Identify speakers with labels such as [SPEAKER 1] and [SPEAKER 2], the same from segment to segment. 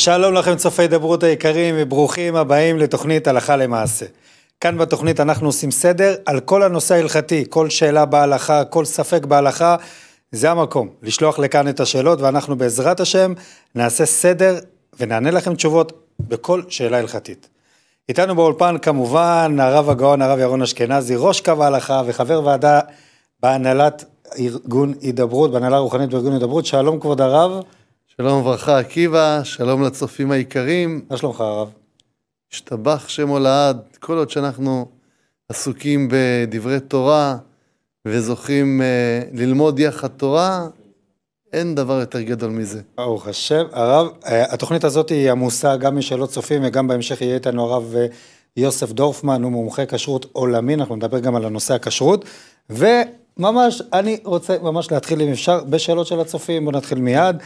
[SPEAKER 1] שלום לכם צופי דברות היקרים וברוכים הבאים לתוכנית הלכה למעשה. כאן בתוכנית אנחנו עושים סדר על כל הנושא ההלכתי, כל שאלה בהלכה, כל ספק בהלכה, זה המקום לשלוח לכאן את השאלות ואנחנו בעזרת השם נעשה סדר ונענה לכם תשובות בכל שאלה הלכתית. איתנו באולפן כמובן הרב הגאון הרב ירון אשכנזי, ראש קו ההלכה וחבר ועדה בהנהלת ארגון הידברות, בהנהלה הרוחנית בארגון
[SPEAKER 2] הידברות, שלום כבוד הרב. שלום וברכה עקיבא, שלום לצופים היקרים. מה שלומך הרב? השתבח שמו לעד, כל עוד שאנחנו עסוקים בדברי תורה וזוכים אה, ללמוד יחד תורה, אין דבר יותר גדול מזה. ברוך השם. הרב, אה, התוכנית הזאת היא עמוסה גם משאלות
[SPEAKER 1] צופים וגם בהמשך יהיה איתנו הרב אה, יוסף דורפמן, הוא מומחה כשרות עולמי, אנחנו נדבר גם על הנושא הכשרות. וממש, אני רוצה ממש להתחיל אם אפשר בשאלות של הצופים, בואו נתחיל מיד.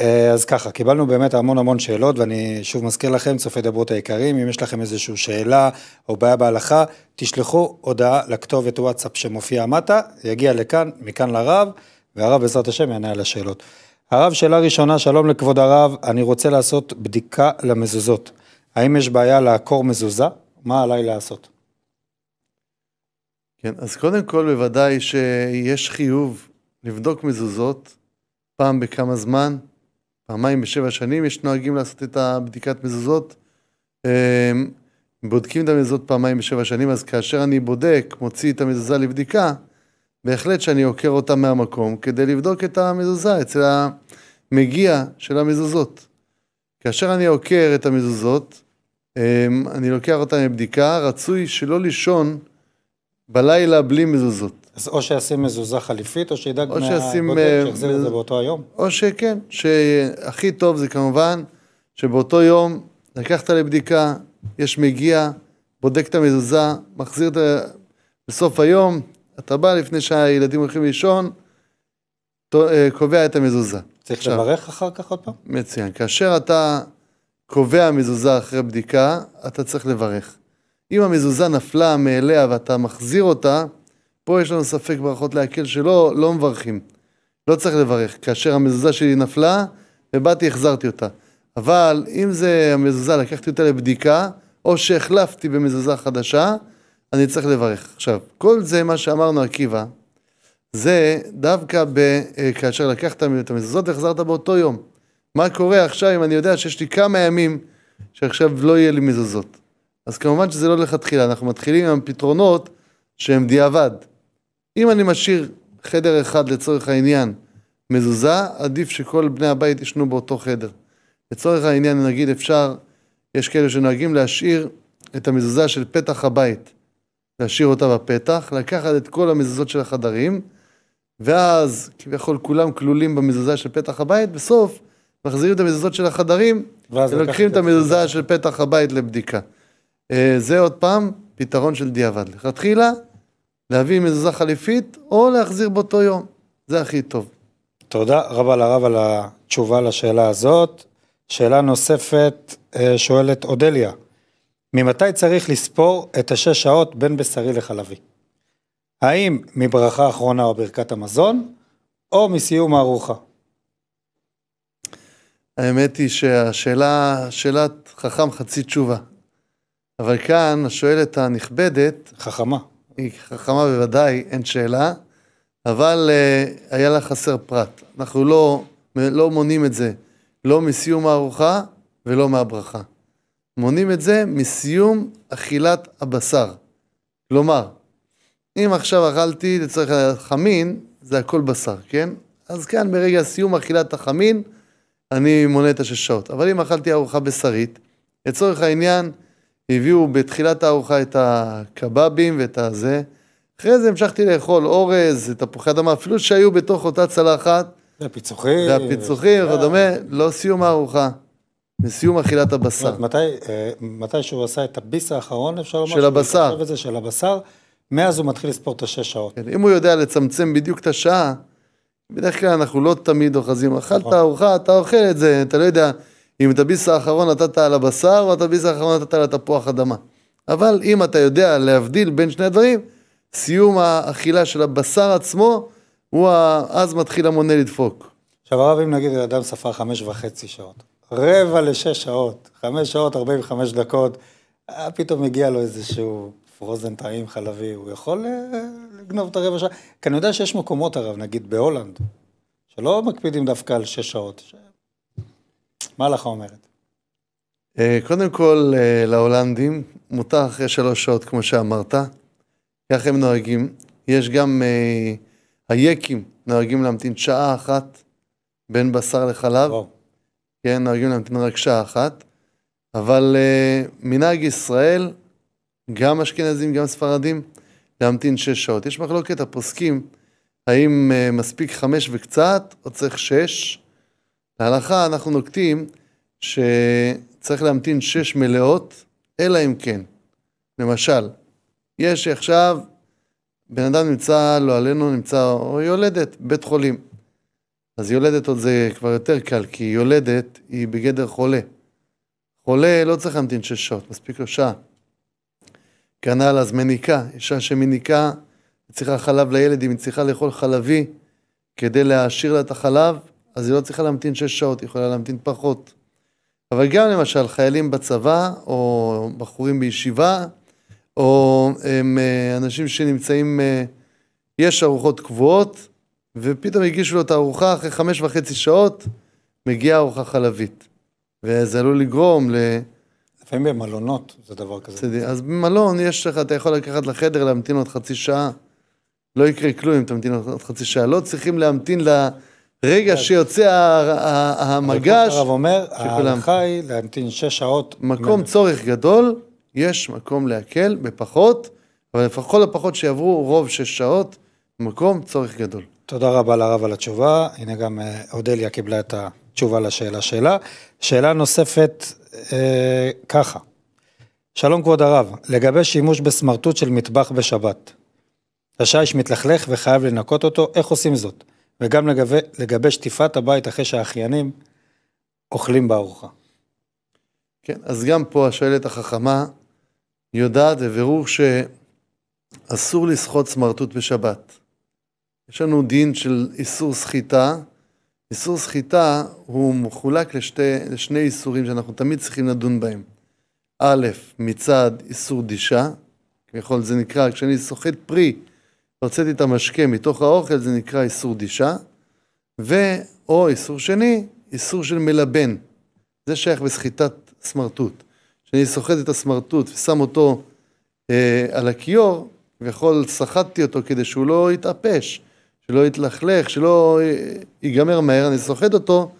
[SPEAKER 1] אה, אז ככה, קיבלנו באמת המון המון שאלות, ואני שוב מזכיר לכם, צופי דברות היקרים, אם יש לכם איזושהי שאלה או בעיה בהלכה, תשלחו הודעה לכתובת וואטסאפ שמופיע מטה, יגיע לכאן, מכאן לרב, והרב בעזרת השם יענה על השאלות. הרב, שאלה ראשונה, שלום לכבוד הרב, אני רוצה לעשות בדיקה למזוזות. האם יש בעיה לעקור מזוזה? מה עליי לעשות?
[SPEAKER 2] כן, אז קודם כל בוודאי שיש חיוב לבדוק מזוזות פעם בכמה זמן. פעמיים בשבע שנים יש נוהגים לעשות את הבדיקת מזוזות. אמ, בודקים את המזוזות פעמיים בשבע שנים, אז כאשר אני בודק, מוציא את המזוזה לבדיקה, בהחלט שאני עוקר אותה מהמקום כדי לבדוק את המזוזה אצל המגיע של המזוזות. כאשר אני עוקר את המזוזות, אמ, אני לוקח אותה מבדיקה, רצוי שלא לישון בלילה בלי מזוזות.
[SPEAKER 1] אז או שישים מזוזה חליפית, או שידאג מהגודל אה, שיחזיר מ... את זה באותו היום?
[SPEAKER 2] או שכן, שהכי טוב זה כמובן שבאותו יום לקחת לבדיקה, יש מגיע, בודק את המזוזה, מחזיר את ה... בסוף היום, אתה בא לפני שהילדים הולכים לישון, אה, קובע את המזוזה. צריך עכשיו, לברך
[SPEAKER 1] אחר כך עוד פעם?
[SPEAKER 2] מצוין. כאשר אתה קובע מזוזה אחרי בדיקה, אתה צריך לברך. אם המזוזה נפלה מאליה ואתה מחזיר אותה, פה יש לנו ספק ברכות להקל שלא, לא מברכים. לא צריך לברך. כאשר המזוזה שלי נפלה, ובאתי, החזרתי אותה. אבל אם זה המזוזה, לקחתי אותה לבדיקה, או שהחלפתי במזוזה חדשה, אני צריך לברך. עכשיו, כל זה, מה שאמרנו עקיבא, זה דווקא ב, אה, כאשר לקחת את המזוזות והחזרת באותו יום. מה קורה עכשיו אם אני יודע שיש לי כמה ימים שעכשיו לא יהיה לי מזוזות? אז כמובן שזה לא לכתחילה, אנחנו מתחילים עם הפתרונות שהם דיעבד. אם אני משאיר חדר אחד לצורך העניין מזוזה, עדיף שכל בני הבית ישנו באותו חדר. לצורך העניין, נגיד אפשר, יש כאלה שנוהגים להשאיר את המזוזה של פתח הבית, להשאיר אותה בפתח, לקחת את כל המזוזות של החדרים, ואז כביכול כולם כלולים במזוזה של פתח הבית, בסוף מחזירים את המזוזות של החדרים, ולוקחים את המזוזה של פתח הבית לבדיקה. אה, זה עוד פעם פתרון של דיעבד. לכתחילה, להביא מזוזה חליפית, או להחזיר באותו יום. זה הכי טוב.
[SPEAKER 1] תודה רבה לרב על התשובה לשאלה הזאת. שאלה נוספת אה, שואלת אודליה, ממתי צריך לספור את השש שעות בין בשרי לחלבי? האם מברכה אחרונה או ברכת המזון, או מסיום הארוחה?
[SPEAKER 2] האמת היא שהשאלה, שאלת חכם חצי תשובה. אבל כאן השואלת הנכבדת... חכמה. היא חכמה בוודאי, אין שאלה, אבל אה, היה לה חסר פרט. אנחנו לא, לא מונים את זה, לא מסיום הארוחה ולא מהברכה. מונים את זה מסיום אכילת הבשר. כלומר, אם עכשיו אכלתי לצורך חמין, זה הכל בשר, כן? אז כאן ברגע סיום אכילת החמין, אני מונה את השש שעות. אבל אם אכלתי ארוחה בשרית, לצורך העניין, הביאו בתחילת הארוחה את הקבבים ואת הזה. אחרי זה המשכתי לאכול אורז, תפוחי אדמה, אפילו שהיו בתוך אותה צלחת.
[SPEAKER 1] והפיצוחים. והפיצוחים
[SPEAKER 2] וכדומה, לא סיום הארוחה. מסיום אכילת הבשר.
[SPEAKER 1] מתי, אה, מתי שהוא עשה את הביס האחרון, אפשר לומר? של הבשר. זה, של הבשר, מאז הוא מתחיל לספור את השש שעות. כן, אם
[SPEAKER 2] הוא יודע לצמצם בדיוק את השעה, בדרך כלל אנחנו לא תמיד אוחזים. אכלת נכון. ארוחה, אתה אוכל את זה, אתה לא יודע. אם את הביס האחרון נתת על הבשר, או את הביס האחרון נתת על התפוח אדמה. אבל אם אתה יודע להבדיל בין שני הדברים, סיום האכילה של הבשר עצמו, הוא ה... אז מתחיל המונה לדפוק. עכשיו הרב, אם נגיד אדם ספר חמש וחצי שעות, רבע לשש שעות, חמש
[SPEAKER 1] שעות, ארבעים וחמש דקות, אה, פתאום מגיע לו איזשהו פרוזן טעים חלבי, הוא יכול אה, לגנוב את הרבע שעה? כי אני יודע שיש מקומות הרב, נגיד בהולנד, שלא מקפידים דווקא על שש שעות, מה לך אומרת?
[SPEAKER 2] אה, קודם כל, אה, להולנדים מותר אחרי שלוש שעות, כמו שאמרת. כך הם נוהגים. יש גם אה, היקים נוהגים להמתין שעה אחת בין בשר לחלב. וואו. כן, נוהגים להמתין רק שעה אחת. אבל מנהג ישראל, גם אשכנזים, גם ספרדים, להמתין שש שעות. יש מחלוקת הפוסקים, האם מספיק חמש וקצת, או צריך שש. להלכה אנחנו נוקטים שצריך להמתין שש מלאות, אלא אם כן. למשל, יש עכשיו, בן אדם נמצא, לא עלינו, נמצא, או יולדת, בית חולים. אז יולדת עוד זה כבר יותר קל, כי יולדת היא בגדר חולה. חולה לא צריך להמתין שש שעות, מספיק לו שעה. כנ"ל אז מניקה, אישה שמניקה, היא צריכה חלב לילד, אם היא צריכה לאכול חלבי כדי להעשיר לה את החלב, אז היא לא צריכה להמתין שש שעות, היא יכולה להמתין פחות. אבל גם למשל חיילים בצבא, או בחורים בישיבה, או הם, אה, אנשים שנמצאים, אה, יש ארוחות קבועות, ופתאום הגישו לו את הארוחה אחרי חמש וחצי שעות, מגיעה ארוחה חלבית. וזה עלול לגרום ל... לפעמים במלונות זה דבר כזה. צדי, אז במלון יש לך, אתה יכול לקחת לחדר, להמתין עוד חצי שעה. לא יקרה כלום אם תמתין עוד חצי שעה. לא צריכים להמתין ל... לה... רגע כן. שיוצא המגש, הרב אומר, ההלכה היא להמתין שש שעות. מקום צורך גדול, יש מקום להקל בפחות, אבל לפחות לפחות שיעברו רוב שש שעות, מקום צורך גדול. תודה רבה לרב על התשובה, הנה גם
[SPEAKER 1] אה, אודליה קיבלה את התשובה לשאלה שלה. שאלה נוספת, אה, ככה, שלום כבוד הרב, לגבי שימוש בסמרטוט של מטבח בשבת, השיש מתלכלך וחייב לנקות אותו, איך עושים זאת? וגם לגבי, לגבי
[SPEAKER 2] שטיפת הבית אחרי שהאחיינים אוכלים בארוחה. כן, אז גם פה השואלת החכמה יודעת בבירור שאסור לשחות סמרטוט בשבת. יש לנו דין של איסור סחיטה. איסור סחיטה הוא מחולק לשתי, לשני איסורים שאנחנו תמיד צריכים לדון בהם. א', מצד איסור דישה, כביכול זה נקרא, כשאני סוחט פרי, הוצאתי את המשקה מתוך האוכל, זה נקרא איסור דישה, ואו איסור שני, איסור של מלבן. זה שייך בסחיטת סמרטוט. כשאני סוחט את הסמרטוט ושם אותו אה, על הכיור, ויכול סחטתי אותו כדי שהוא לא יתאפש, שלא יתלכלך, שלא אה, ייגמר מהר, אני סוחט אותו,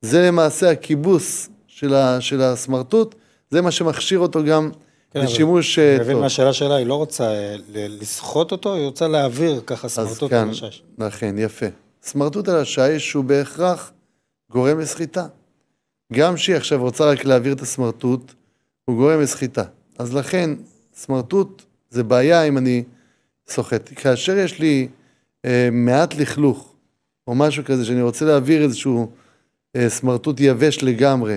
[SPEAKER 2] זה למעשה הכיבוס של, ה, של הסמרטוט, זה מה שמכשיר אותו גם כן, לשימוש טוב. אה, אני מבין מה השאלה
[SPEAKER 1] שלה, היא לא רוצה אה, לסחוט אותו, היא רוצה להעביר ככה כן, נכון, סמרטוט על השש.
[SPEAKER 2] אכן, יפה. סמרטוט על השיש הוא בהכרח גורם לסחיטה. גם שהיא עכשיו רוצה רק להעביר את הסמרטוט, הוא גורם לסחיטה. אז לכן, סמרטוט זה בעיה אם אני סוחט. כאשר יש לי אה, מעט לכלוך, או משהו כזה, שאני רוצה להעביר איזשהו אה, סמרטוט יבש לגמרי,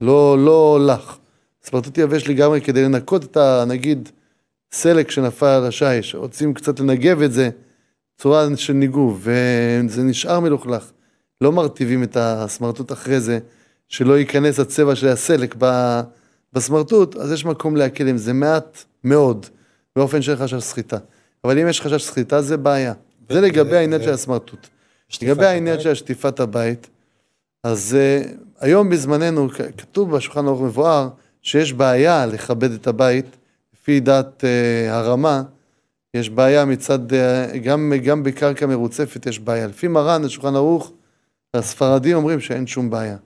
[SPEAKER 2] לא, לא לך, סמרטוט יבש לגמרי כדי לנקות את ה... נגיד, סלק שנפל על השיש, רוצים קצת לנגב את זה, צורה של ניגוב, וזה נשאר מלוכלך. לא מרטיבים את הסמרטוט אחרי זה, שלא ייכנס הצבע של הסלק בסמרטוט, אז יש מקום להקל עם זה מעט מאוד, באופן של חשש סחיטה. אבל אם יש חשש סחיטה, זה בעיה. זה לגבי העניין של הסמרטוט. לגבי העניין של שטיפת הבית, אז אה, היום בזמננו, כתוב בשולחן האורך מבואר, שיש בעיה לכבד את הבית, לפי דעת אה, הרמה, יש בעיה מצד, אה, גם, גם בקרקע מרוצפת יש בעיה. לפי מרן, השולחן ערוך, הספרדים אומרים שאין שום בעיה.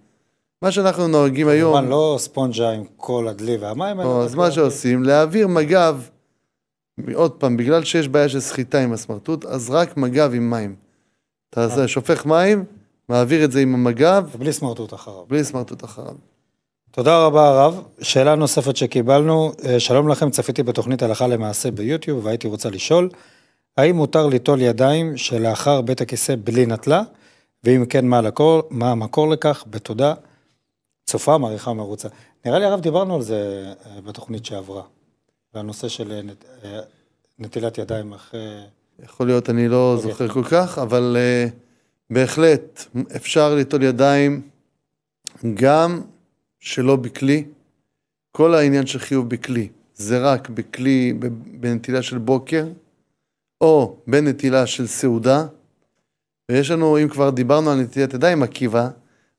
[SPEAKER 2] מה שאנחנו נוהגים היום... כמובן
[SPEAKER 1] לא ספונג'ה עם כל הדלי והמים. לא, אז
[SPEAKER 2] מה שעושים, להעביר מג"ב, עוד פעם, בגלל שיש בעיה של סחיטה עם הסמרטוט, אז רק מג"ב עם מים. אתה אה. שופך מים, מעביר את זה עם המג"ב. ובלי סמרטוט אחריו. בלי סמרטוט אחריו. תודה רבה הרב.
[SPEAKER 1] שאלה נוספת שקיבלנו, אה, שלום לכם, צפיתי בתוכנית הלכה למעשה ביוטיוב והייתי רוצה לשאול, האם מותר ליטול ידיים שלאחר בית הכיסא בלי נטלה? ואם כן, מה, לקור, מה המקור לכך? בתודה. צופה, מעריכה ומרוצה. נראה לי הרב דיברנו על זה אה, בתוכנית שעברה, והנושא של אה, נט... נטילת ידיים אחרי...
[SPEAKER 2] יכול להיות, אני לא אוקיי. זוכר כל כך, אבל uh, בהחלט אפשר ליטול ידיים גם שלא בכלי, כל העניין של חיוב בכלי, זה רק בכלי, בנטילה של בוקר, או בנטילה של סעודה, ויש לנו, אם כבר דיברנו על נטילת ידיים עקיבא,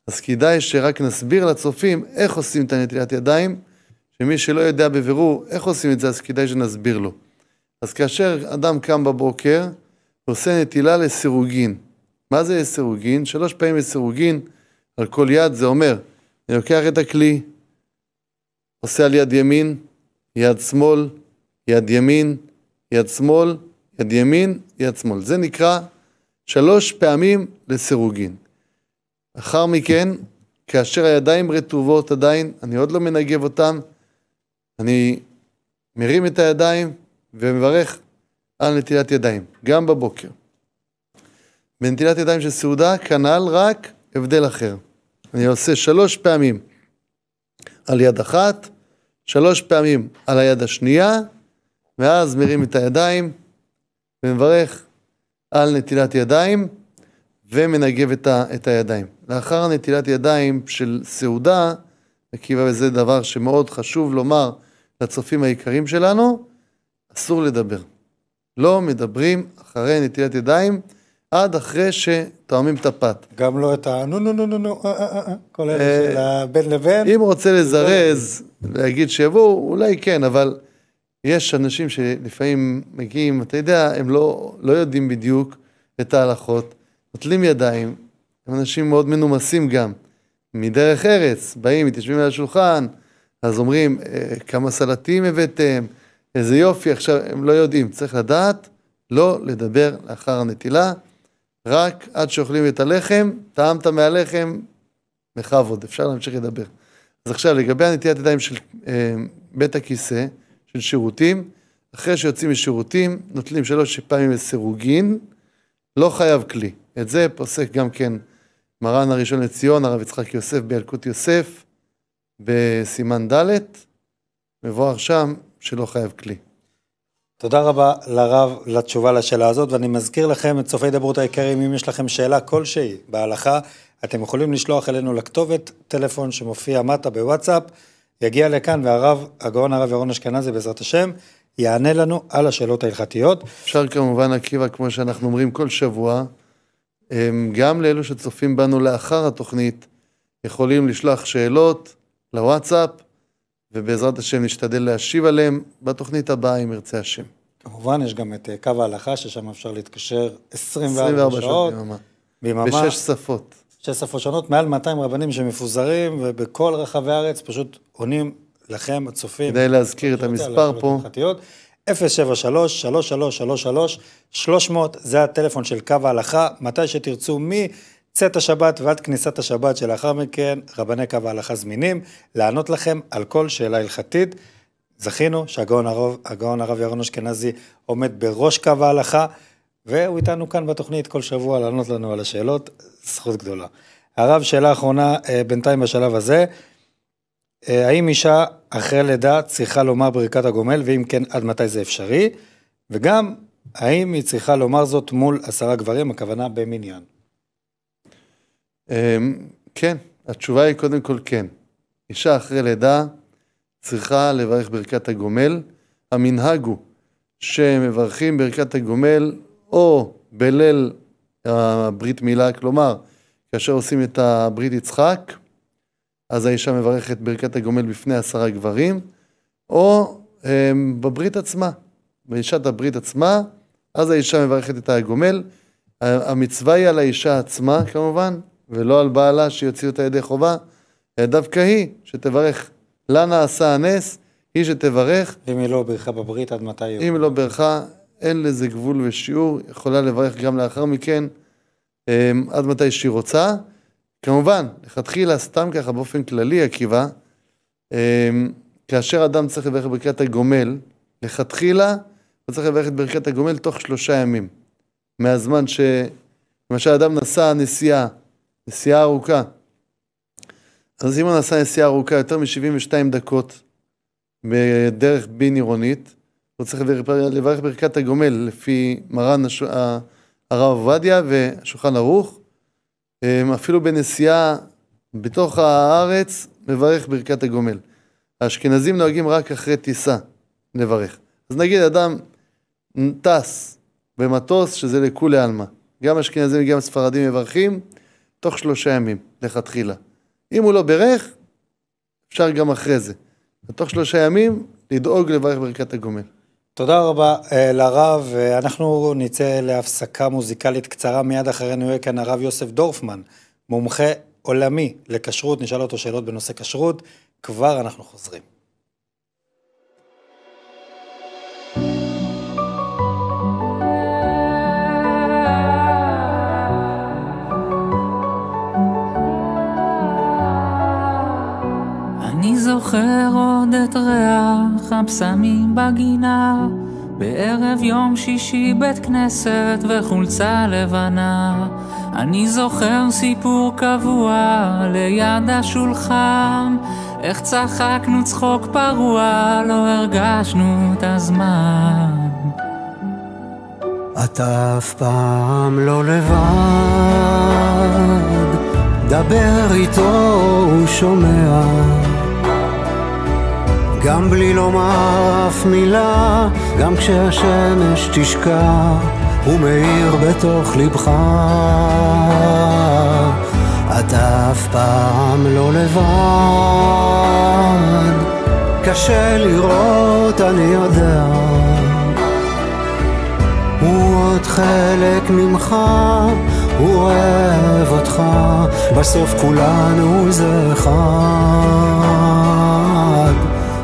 [SPEAKER 2] אז כדאי שרק נסביר לצופים איך עושים את הנטילת ידיים, שמי שלא יודע בבירור איך עושים את זה, אז כדאי שנסביר לו. אז כאשר אדם קם בבוקר, עושה נטילה לסירוגין. מה זה סירוגין? שלוש פעמים לסירוגין על כל יד, זה אומר אני לוקח את הכלי, עושה על יד ימין, יד שמאל, יד ימין, יד שמאל, יד ימין, יד שמאל. זה נקרא שלוש פעמים לסירוגין. לאחר מכן, כאשר הידיים רטובות עדיין, אני עוד לא מנגב אותן, אני מרים את הידיים ומברך על נטילת ידיים, גם בבוקר. בנטילת ידיים של סעודה, כנ"ל רק הבדל אחר. אני עושה שלוש פעמים על יד אחת, שלוש פעמים על היד השנייה, ואז מרים את הידיים ומברך על נטילת ידיים ומנגב את, ה, את הידיים. לאחר נטילת ידיים של סעודה, עקיבא, וזה דבר שמאוד חשוב לומר לצופים היקרים שלנו, אסור לדבר. לא מדברים אחרי נטילת ידיים. עד אחרי שתואמים את הפת. גם לא את ה... נו, נו, נו, נו, נו, אה, אה, אה,
[SPEAKER 1] כל אלה של הבין לבין. אם רוצה לזרז,
[SPEAKER 2] להגיד שיבואו, אולי כן, אבל יש אנשים שלפעמים מגיעים, אתה יודע, הם לא, לא יודעים בדיוק את ההלכות, נוטלים ידיים, הם אנשים מאוד מנומסים גם. מדרך ארץ, באים, מתיישבים על השולחן, אז אומרים, כמה סלטים הבאתם, איזה יופי, עכשיו, הם לא יודעים. צריך לדעת לא לדבר לאחר הנטילה. רק עד שאוכלים את הלחם, טעמת מהלחם, בכבוד, אפשר להמשיך לדבר. אז עכשיו, לגבי הנטיית ידיים של אה, בית הכיסא, של שירותים, אחרי שיוצאים משירותים, נוטלים שלוש פעמים לסירוגין, לא חייב כלי. את זה פוסק גם כן מרן הראשון לציון, הרב יצחק יוסף בילקוט יוסף, בסימן ד', מבואר שם שלא חייב כלי. תודה רבה לרב
[SPEAKER 1] לתשובה לשאלה הזאת, ואני מזכיר לכם, את צופי דברות היקרים, אם יש לכם שאלה כלשהי בהלכה, אתם יכולים לשלוח אלינו לכתובת טלפון שמופיע מטה בוואטסאפ, יגיע לכאן, והרב, הגאון הרב ירון אשכנזי, בעזרת השם, יענה לנו על השאלות ההלכתיות.
[SPEAKER 2] אפשר כמובן, עקיבא, כמו שאנחנו אומרים כל שבוע, גם לאלו שצופים בנו לאחר התוכנית, יכולים לשלוח שאלות לוואטסאפ ובעזרת השם נשתדל להשיב עליהם בתוכנית הבאה, אם ירצה השם. כמובן, יש גם את אה,
[SPEAKER 1] קו ההלכה, ששם אפשר להתקשר 24, שעות. 24 שעות ביממה. בשש
[SPEAKER 2] שפות. שש
[SPEAKER 1] שפות שונות, מעל 200 רבנים שמפוזרים, ובכל רחבי הארץ פשוט עונים לכם, הצופים. כדי להזכיר את המספר פה. 073-3333-300, זה הטלפון של קו ההלכה, מתי שתרצו, מי... צאת השבת ועד כניסת השבת שלאחר מכן, רבני קו ההלכה זמינים לענות לכם על כל שאלה הלכתית. זכינו שהגאון הרב, הגאון הרב ירון אשכנזי עומד בראש קו ההלכה, והוא איתנו כאן בתוכנית כל שבוע לענות לנו על השאלות, זכות גדולה. הרב, שאלה אחרונה אה, בינתיים בשלב הזה, אה, האם אישה אחרי לידה צריכה לומר ברכת הגומל, ואם כן, עד מתי זה אפשרי? וגם,
[SPEAKER 2] האם היא צריכה לומר זאת מול עשרה גברים, הכוונה במניין? אמ, כן, התשובה היא קודם כל כן. אישה אחרי לידה צריכה לברך ברכת הגומל. המנהג הוא שמברכים ברכת הגומל או בליל הברית מילה, כלומר, כאשר עושים את הברית יצחק, אז האישה מברכת ברכת הגומל בפני עשרה גברים, או הם, אמ, בברית עצמה, באישת הברית עצמה, אז האישה מברכת את הגומל. המצווה היא על האישה עצמה, כמובן, ולא על בעלה שיוציאו אותה ידי חובה, אלא דווקא היא שתברך. לה נעשה הנס, היא שתברך. אם היא לא בירכה בברית, עד מתי היא? אם היא לא בירכה, אין לזה גבול ושיעור, יכולה לברך גם לאחר מכן, אמ, עד מתי שהיא רוצה. כמובן, לכתחילה, סתם ככה, באופן כללי, עקיבא, אמ, כאשר אדם צריך לברך ברכת הגומל, לכתחילה, הוא צריך לברך את ברכת הגומל תוך שלושה ימים. מהזמן ש... למשל, אדם נסע נסיעה נסיעה ארוכה. אז אם הוא נסע נסיעה ארוכה, יותר מ-72 דקות בדרך בין עירונית. הוא צריך לברך ברכת הגומל לפי מרן הש... הרב עובדיה והשולחן ערוך. אמ, אפילו בנסיעה בתוך הארץ, מברך ברכת הגומל. האשכנזים נוהגים רק אחרי טיסה לברך. אז נגיד אדם טס במטוס, שזה לכולי עלמא. גם אשכנזים וגם ספרדים מברכים, תוך שלושה ימים, לכתחילה. אם הוא לא בירך, אפשר גם אחרי זה. ותוך שלושה ימים, לדאוג לברך ברכת הגומל. תודה רבה אה, לרב.
[SPEAKER 1] אנחנו נצא להפסקה מוזיקלית קצרה, מיד אחרינו יהיה כאן הרב יוסף דורפמן, מומחה עולמי לכשרות, נשאל אותו שאלות בנושא כשרות, כבר אנחנו חוזרים.
[SPEAKER 3] זוכר עוד את ריח הבשמים בגינה, בערב יום שישי בית כנסת וחולצה לבנה. אני זוכר סיפור קבוע ליד השולחן, איך צחקנו צחוק פרוע, לא הרגשנו את הזמן. אתה אף פעם לא לבד, דבר איתו, הוא שומע. גם בלי לומר אף מילה, גם כשהשמש תשקע, הוא מאיר בתוך ליבך. אתה אף פעם לא לבד, קשה לראות, אני יודע. הוא עוד חלק ממך, הוא אוהב אותך, בסוף כולנו זה חם.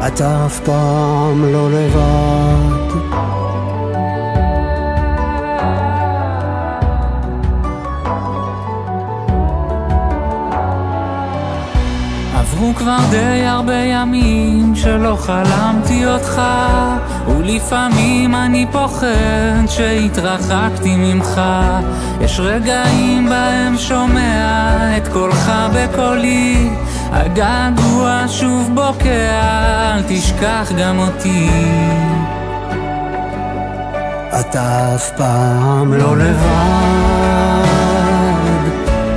[SPEAKER 3] אתה אף פעם לא לבד. עברו כבר די הרבה ימים שלא חלמתי אותך ולפעמים אני פוחד שהתרחקתי ממך יש רגעים בהם שומע את קולך בקולי הגעגוע שוב בוקע, אל תשכח גם אותי. אתה אף פעם לא לבד,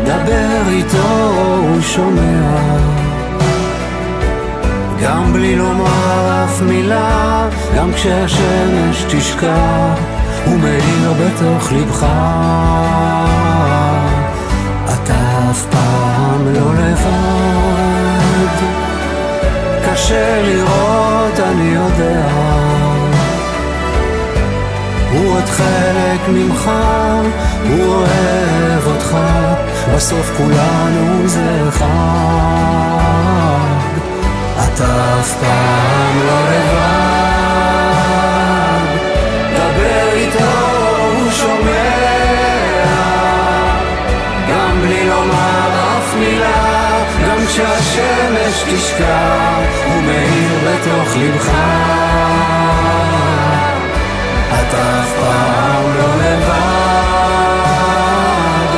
[SPEAKER 3] דבר איתו, הוא שומע. גם בלי לומר אף מילה, גם כשהשמש תשקע, הוא מאיר בתוך לבך. אתה אף פעם לא לבד. קשה לראות, אני יודע. הוא עוד חלק ממך, הוא אוהב אותך, בסוף כולנו זה אחד. אתה אף פעם לא לבד, דבר איתו, הוא שומע. השמש תשקע, ומאיר בתוך לבך. אתה אף פעם לא לבד,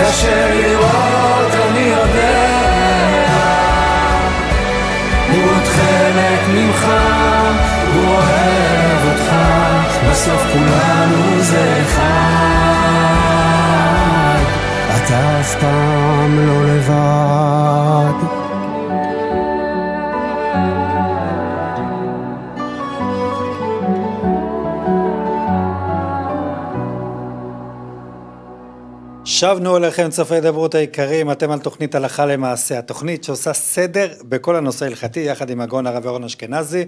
[SPEAKER 3] קשה לראות, אני יודע. הוא עוד חלק ממך, הוא אוהב אותך, בסוף כולנו זה אחד. אתה אף פעם לא לבד.
[SPEAKER 1] שבנו אליכם צופי דברות היקרים, אתם על תוכנית הלכה למעשה, התוכנית שעושה סדר בכל הנושא ההלכתי, יחד עם הגאון הרב אורן אשכנזי.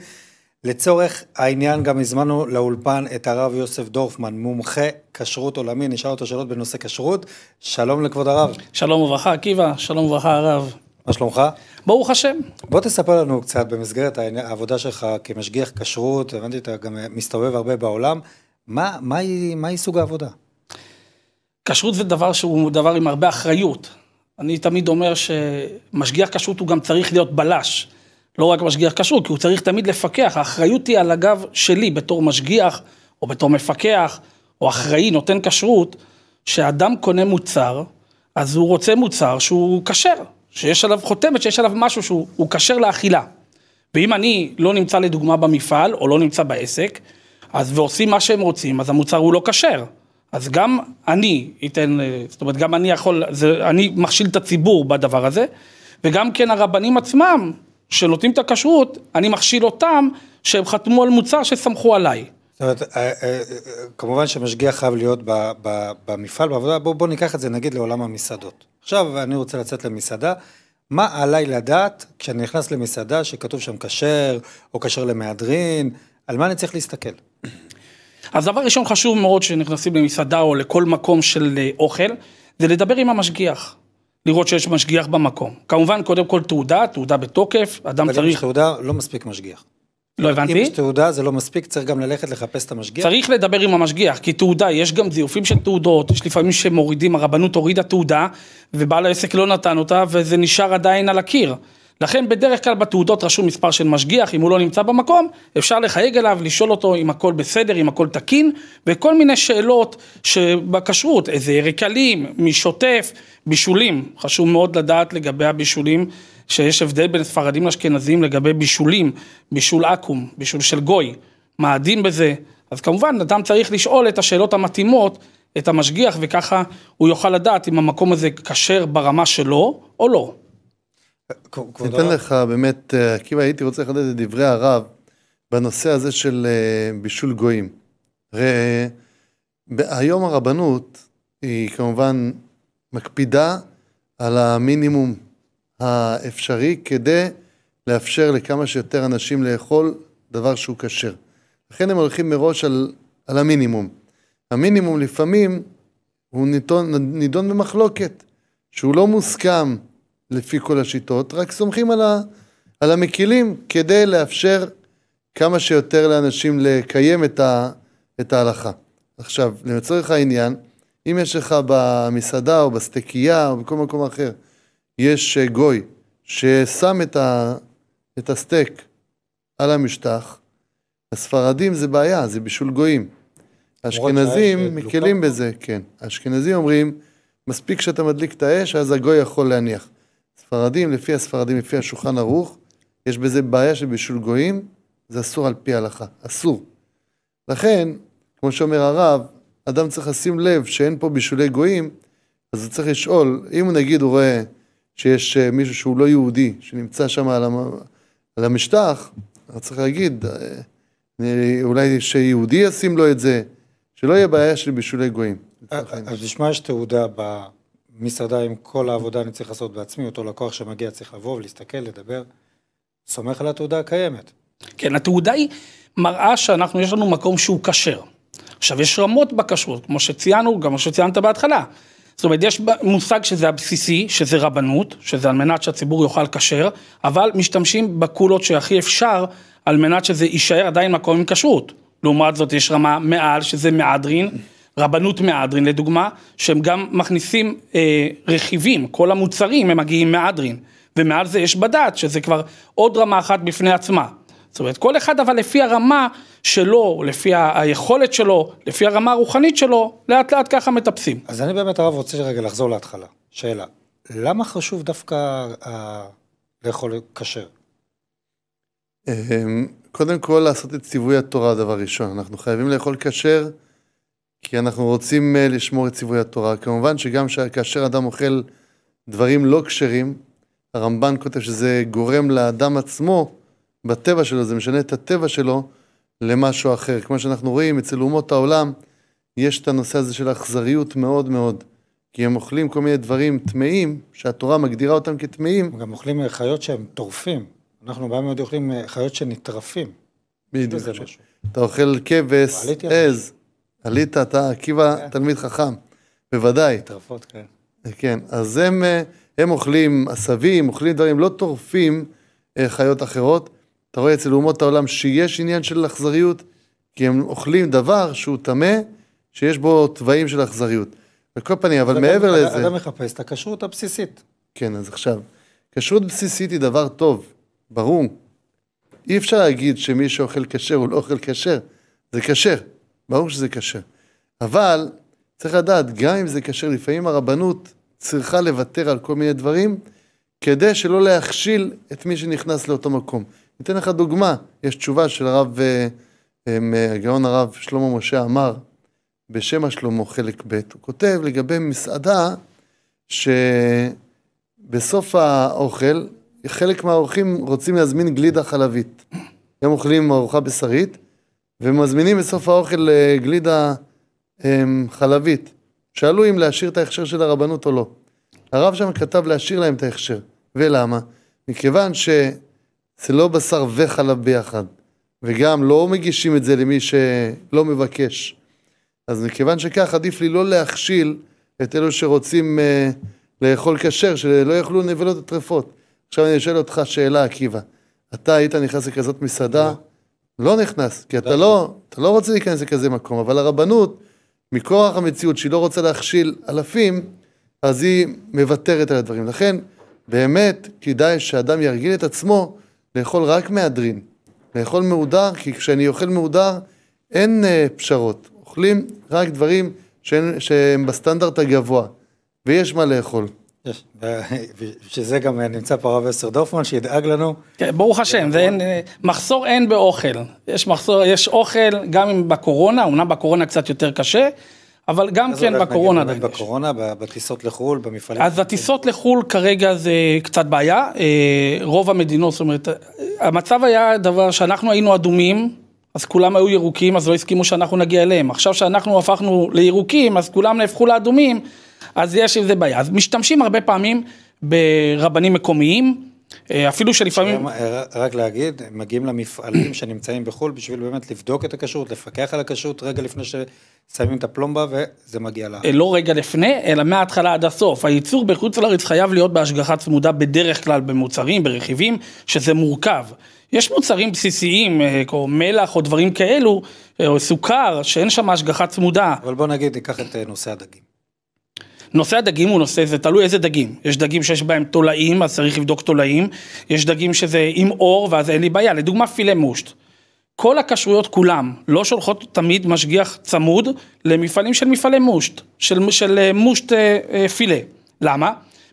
[SPEAKER 1] לצורך העניין גם הזמנו לאולפן את הרב יוסף דורפמן, מומחה כשרות עולמי, נשאל אותו שאלות בנושא כשרות. שלום לכבוד הרב. שלום וברכה עקיבא, שלום וברכה הרב. מה שלומך? ברוך השם. בוא תספר לנו קצת במסגרת העבודה שלך כמשגיח כשרות, הבנתי, אתה גם מסתובב הרבה בעולם, מה, מה, מה, מה היא סוג העבודה?
[SPEAKER 4] כשרות זה דבר שהוא דבר עם הרבה אחריות. אני תמיד אומר שמשגיח כשרות הוא גם צריך להיות בלש, לא רק משגיח כשרות, כי הוא צריך תמיד לפקח. האחריות היא על הגב שלי בתור משגיח, או בתור מפקח, או אחראי, נותן כשרות, שאדם קונה מוצר, אז הוא רוצה מוצר שהוא כשר, שיש עליו חותמת, שיש עליו משהו שהוא כשר לאכילה. ואם אני לא נמצא לדוגמה במפעל, או לא נמצא בעסק, אז ועושים מה שהם רוצים, אז המוצר הוא לא כשר. אז גם אני אתן, אה, זאת אומרת, גם אני יכול, זה, אני מכשיל את הציבור בדבר הזה, וגם כן הרבנים עצמם, שנותנים את הכשרות, אני מכשיל אותם שהם חתמו על מוצר שסמכו עליי.
[SPEAKER 1] זאת אומרת, אה, אה, כמובן שמשגיח חייב להיות במפעל, בעבודה, בואו בוא ניקח את זה נגיד לעולם המסעדות. עכשיו אני רוצה לצאת למסעדה, מה עליי לדעת כשאני נכנס למסעדה שכתוב שם כשר,
[SPEAKER 4] או כשר למהדרין, על מה אני צריך להסתכל? אז דבר ראשון חשוב מאוד שנכנסים למסעדה או לכל מקום של אה, אוכל, זה לדבר עם המשגיח. לראות שיש משגיח במקום. כמובן, קודם כל תעודה, תעודה בתוקף, אדם צריך... אבל אם יש תעודה, לא מספיק משגיח. לא הבנתי. אם יש תעודה זה לא מספיק, צריך גם ללכת לחפש את המשגיח? צריך לדבר עם המשגיח, כי תעודה, יש גם זיופים של תעודות, יש לפעמים שמורידים, הרבנות הורידה תעודה, ובעל העסק לא נתן אותה, וזה נשאר עדיין על הקיר. לכן בדרך כלל בתעודות רשום מספר של משגיח, אם הוא לא נמצא במקום, אפשר לחייג אליו, לשאול אותו אם הכל בסדר, אם הכל תקין, וכל מיני שאלות שבכשרות, איזה ירקלים, שוטף, בישולים, חשוב מאוד לדעת לגבי הבישולים, שיש הבדל בין ספרדים לאשכנזים לגבי בישולים, בישול אקום, בישול של גוי, מה הדין בזה, אז כמובן אדם צריך לשאול את השאלות המתאימות את המשגיח וככה הוא יוכל לדעת אם המקום הזה כשר ברמה שלו או לא. ניתן
[SPEAKER 2] לך באמת, אה, עקיבא, הייתי רוצה לחדד את דברי הרב בנושא הזה של אה, בישול גויים. הרי אה, היום הרבנות היא כמובן מקפידה על המינימום האפשרי כדי לאפשר לכמה שיותר אנשים לאכול דבר שהוא כשר. לכן הם הולכים מראש על, על המינימום. המינימום לפעמים הוא נידון במחלוקת, שהוא לא מוסכם לפי כל השיטות, רק סומכים על, ה, על המקילים כדי לאפשר כמה שיותר לאנשים לקיים את, ה, את ההלכה. עכשיו, לצורך העניין, אם יש לך במסעדה או בסטקייה או בכל מקום אחר, יש אה, גוי ששם את, ה, את הסטייק על המשטח, הספרדים זה בעיה, זה בישול גויים. האשכנזים מקלים בזה, כן. האשכנזים אומרים, מספיק שאתה מדליק את האש, אז הגוי יכול להניח. ספרדים, לפי הספרדים, לפי השולחן ערוך, יש בזה בעיה שבשול גויים זה אסור על פי ההלכה, אסור. לכן, כמו שאומר הרב, אדם צריך לשים לב שאין פה בישולי גויים, אז הוא צריך לשאול, אם נגיד הוא רואה שיש אה, מישהו שהוא לא יהודי, שנמצא שם על, המשטח, אז צריך להגיד, אה, אולי שיהודי ישים לו את זה, שלא יהיה בעיה של בישולי גויים.
[SPEAKER 1] אה, אז נשמע יש תעודה ב... מסעדה עם כל העבודה אני צריך לעשות בעצמי, אותו לקוח שמגיע צריך לבוא ולהסתכל, לדבר. סומך על התעודה הקיימת.
[SPEAKER 4] כן, התעודה היא מראה שאנחנו, יש לנו מקום שהוא כשר. עכשיו, יש רמות בכשרות, כמו שציינו, גם מה שציינת בהתחלה. זאת אומרת, יש מושג שזה הבסיסי, שזה רבנות, שזה על מנת שהציבור יאכל כשר, אבל משתמשים בקולות שהכי אפשר, על מנת שזה יישאר עדיין מקום עם כשרות. לעומת זאת, יש רמה מעל, שזה מהדרין. רבנות מהדרין לדוגמה, שהם גם מכניסים אה, רכיבים, כל המוצרים הם מגיעים מהדרין, ומעל זה יש בדת, שזה כבר עוד רמה אחת בפני עצמה. זאת אומרת, כל אחד אבל לפי הרמה שלו, לפי היכולת שלו, לפי הרמה הרוחנית שלו, לאט לאט ככה מטפסים.
[SPEAKER 1] אז אני באמת הרב רוצה רגע לחזור להתחלה.
[SPEAKER 4] שאלה, למה
[SPEAKER 1] חשוב דווקא אה, לאכול כשר?
[SPEAKER 2] אמ, קודם כל לעשות את ציווי התורה דבר ראשון, אנחנו חייבים לאכול כשר. כי אנחנו רוצים אה, לשמור את ציווי התורה. כמובן שגם כאשר אדם אוכל דברים לא כשרים, הרמב"ן כותב שזה גורם לאדם עצמו, בטבע שלו, זה משנה את הטבע שלו למשהו אחר. כמו שאנחנו רואים, אצל אומות העולם יש את הנושא הזה של אכזריות מאוד מאוד. כי הם אוכלים כל מיני דברים טמאים, שהתורה מגדירה אותם כטמאים. הם גם אוכלים אה, חיות שהם טורפים. אנחנו בעיה מאוד אוכלים אה, חיות שנטרפים. בדיוק. אתה אוכל כבש, עז. עלית, אתה עקיבא, כן. תלמיד חכם, בוודאי. טרפות, כן. אה, כן, אז הם, אה, הם אוכלים עשבים, אוכלים דברים, לא טורפים אה, חיות אחרות. אתה רואה אצל אומות העולם שיש עניין של אכזריות, כי הם אוכלים דבר שהוא טמא, שיש בו תוואים של אכזריות. בכל פנים, אבל מעבר אדם, לזה... אדם
[SPEAKER 1] מחפש את הכשרות הבסיסית.
[SPEAKER 2] כן, אז עכשיו, כשרות בסיסית היא דבר טוב, ברור. אי אפשר להגיד שמי שאוכל כשר הוא לא אוכל כשר, זה כשר. ברור שזה קשה. אבל צריך לדעת, גם אם זה קשה, לפעמים הרבנות צריכה לוותר על כל מיני דברים, כדי שלא להכשיל את מי שנכנס לאותו מקום. אתן לך דוגמה, יש תשובה של הרב, אה, אה, הגאון הרב שלמה משה אמר, בשם השלמה חלק ב', הוא כותב לגבי מסעדה שבסוף האוכל, חלק מהאורחים רוצים להזמין גלידה חלבית. הם אוכלים ארוחה בשרית, ומזמינים בסוף האוכל אה, גלידה אמ, חלבית. שאלו אם להשאיר את ההכשר של הרבנות או לא. הרב שם כתב להשאיר להם את ההכשר. ולמה? מכיוון שזה לא בשר וחלב ביחד, וגם לא מגישים את זה למי שלא מבקש. אז מכיוון שכך, עדיף לי לא להכשיל את אלו שרוצים אה, לאכול כשר, שלא יאכלו נבלות וטרפות. עכשיו אני שואל אותך שאלה, עקיבא. אתה היית נכנס לכזאת מסעדה? לא. לא נכנס, כי אתה לא, לא אתה לא רוצה להיכנס לכזה מקום, אבל הרבנות, מכורח המציאות שהיא לא רוצה להכשיל אלפים, אז היא מוותרת על הדברים. לכן, באמת כדאי שאדם ירגיל את עצמו לאכול רק מהדרין, לאכול מהודר, כי כשאני אוכל מהודר, אין uh, פשרות. אוכלים רק דברים שהם, שהם בסטנדרט הגבוה, ויש מה לאכול. יש,
[SPEAKER 4] ושזה גם נמצא פה הרב אסר דורפמן, שידאג לנו. כן, ברוך השם, ואין, מחסור אין באוכל. יש מחסור, יש אוכל גם אם בקורונה, אומנם בקורונה קצת יותר קשה, אבל גם כן בקורונה עדיין
[SPEAKER 1] יש. בקורונה, בטיסות לחו"ל, במפעלים. אז
[SPEAKER 4] הטיסות לחו"ל כרגע זה קצת בעיה. אה, רוב המדינות, זאת אומרת, אה, המצב היה דבר שאנחנו היינו אדומים, אז כולם היו ירוקים, אז לא הסכימו שאנחנו נגיע אליהם. עכשיו שאנחנו הפכנו לירוקים, אז כולם נהפכו לאדומים. אז יש עם זה בעיה. אז משתמשים הרבה פעמים ברבנים מקומיים, אה, אפילו שלפעמים...
[SPEAKER 1] אה, רק להגיד, מגיעים למפעלים שנמצאים בחו"ל בשביל באמת לבדוק את הכשרות, לפקח על הכשרות רגע לפני ששמים את הפלומבה וזה מגיע לארץ.
[SPEAKER 4] אה, לא רגע לפני, אלא מההתחלה עד הסוף. הייצור בחוץ לארץ חייב להיות בהשגחה צמודה בדרך כלל במוצרים, ברכיבים, שזה מורכב. יש מוצרים בסיסיים, כמו מלח או דברים כאלו, או סוכר, שאין שם השגחה צמודה. אבל בוא נגיד, ניקח את נושא הדגים. נושא הדגים הוא נושא, זה תלוי איזה דגים. יש דגים שיש בהם תולעים, אז צריך לבדוק תולעים. יש דגים שזה עם אור, ואז אין לי בעיה. לדוגמה פילה מושט. כל הכשרויות כולם לא שולחות תמיד משגיח צמוד למפעלים של מפעלי מושט, של, של אה, מושט אה, אה, פילה. למה?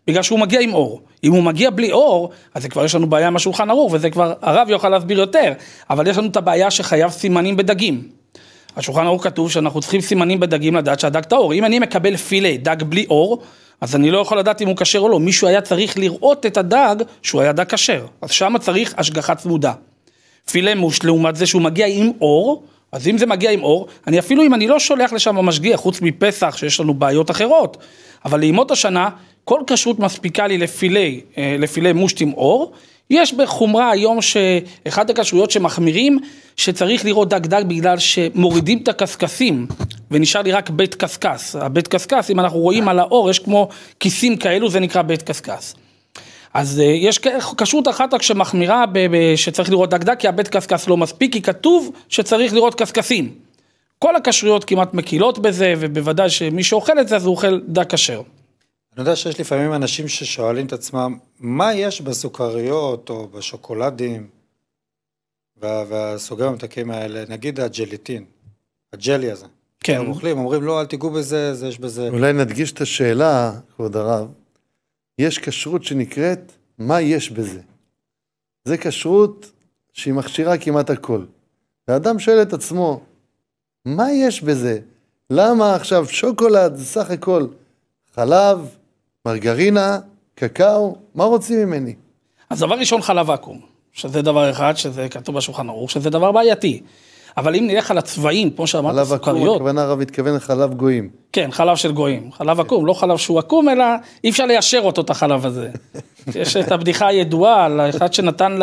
[SPEAKER 4] בגלל שהוא מגיע עם אור. אם הוא מגיע בלי אור, אז זה כבר יש לנו בעיה עם השולחן ערוך, וזה כבר הרב יוכל להסביר יותר. אבל יש לנו את הבעיה שחייב סימנים בדגים. השולחן ערוך כתוב שאנחנו צריכים סימנים בדגים לדעת שהדג טהור. אם אני מקבל פילה דג בלי אור, אז אני לא יכול לדעת אם הוא כשר או לא. מישהו היה צריך לראות את הדג שהוא היה דג כשר. אז שם צריך השגחה צמודה. פילה מוש, לעומת זה שהוא מגיע עם אור, אז אם זה מגיע עם אור, אני אפילו אם אני לא שולח לשם המשגיח, חוץ מפסח שיש לנו בעיות אחרות, אבל לימות השנה, כל כשרות מספיקה לי לפילה, אה, לפילה מושט עם אור, יש בחומרה היום שאחת הכשרויות שמחמירים, שצריך לראות דק דק בגלל שמורידים את הקשקשים, ונשאר לי רק בית קשקש. הבית קשקש, אם אנחנו רואים על האור, יש כמו כיסים כאלו, זה נקרא בית קשקש. אז אה, יש כשרות אחת רק שמחמירה שצריך לראות דק דק, כי הבית קשקש לא מספיק כי כתוב שצריך לראות קשקשים. כל הכשרויות כמעט מקילות בזה ובוודאי שמי שאוכל את זה אז הוא אוכל דק כשר.
[SPEAKER 1] אני יודע שיש לפעמים אנשים ששואלים את עצמם, מה יש בסוכריות או בשוקולדים והסוגי המתקים האלה, נגיד הג'ליטין, הג'לי הזה. כן. הם אוכלים, אומרים, לא, אל תיגעו בזה, זה יש בזה. אולי נדגיש
[SPEAKER 2] את השאלה, כבוד הרב, יש כשרות שנקראת, מה יש בזה? זה כשרות שהיא מכשירה כמעט הכל. ואדם שואל את עצמו, מה יש בזה? למה עכשיו שוקולד, זה סך הכל חלב, מרגרינה, קקאו, מה רוצים ממני?
[SPEAKER 4] אז דבר ראשון חלב ואקום, שזה דבר אחד, שזה כתוב בשולחן ערוך, שזה דבר בעייתי. אבל אם נלך על הצבעים, כמו שאמרת, סוכריות... חלב עקום,
[SPEAKER 2] הכוונה הרב התכוון לחלב
[SPEAKER 4] גויים. כן, חלב של גויים. חלב עקום, לא חלב שהוא עקום, אלא אי אפשר ליישר אותו, את החלב הזה. יש את הבדיחה הידועה על אחד שנתן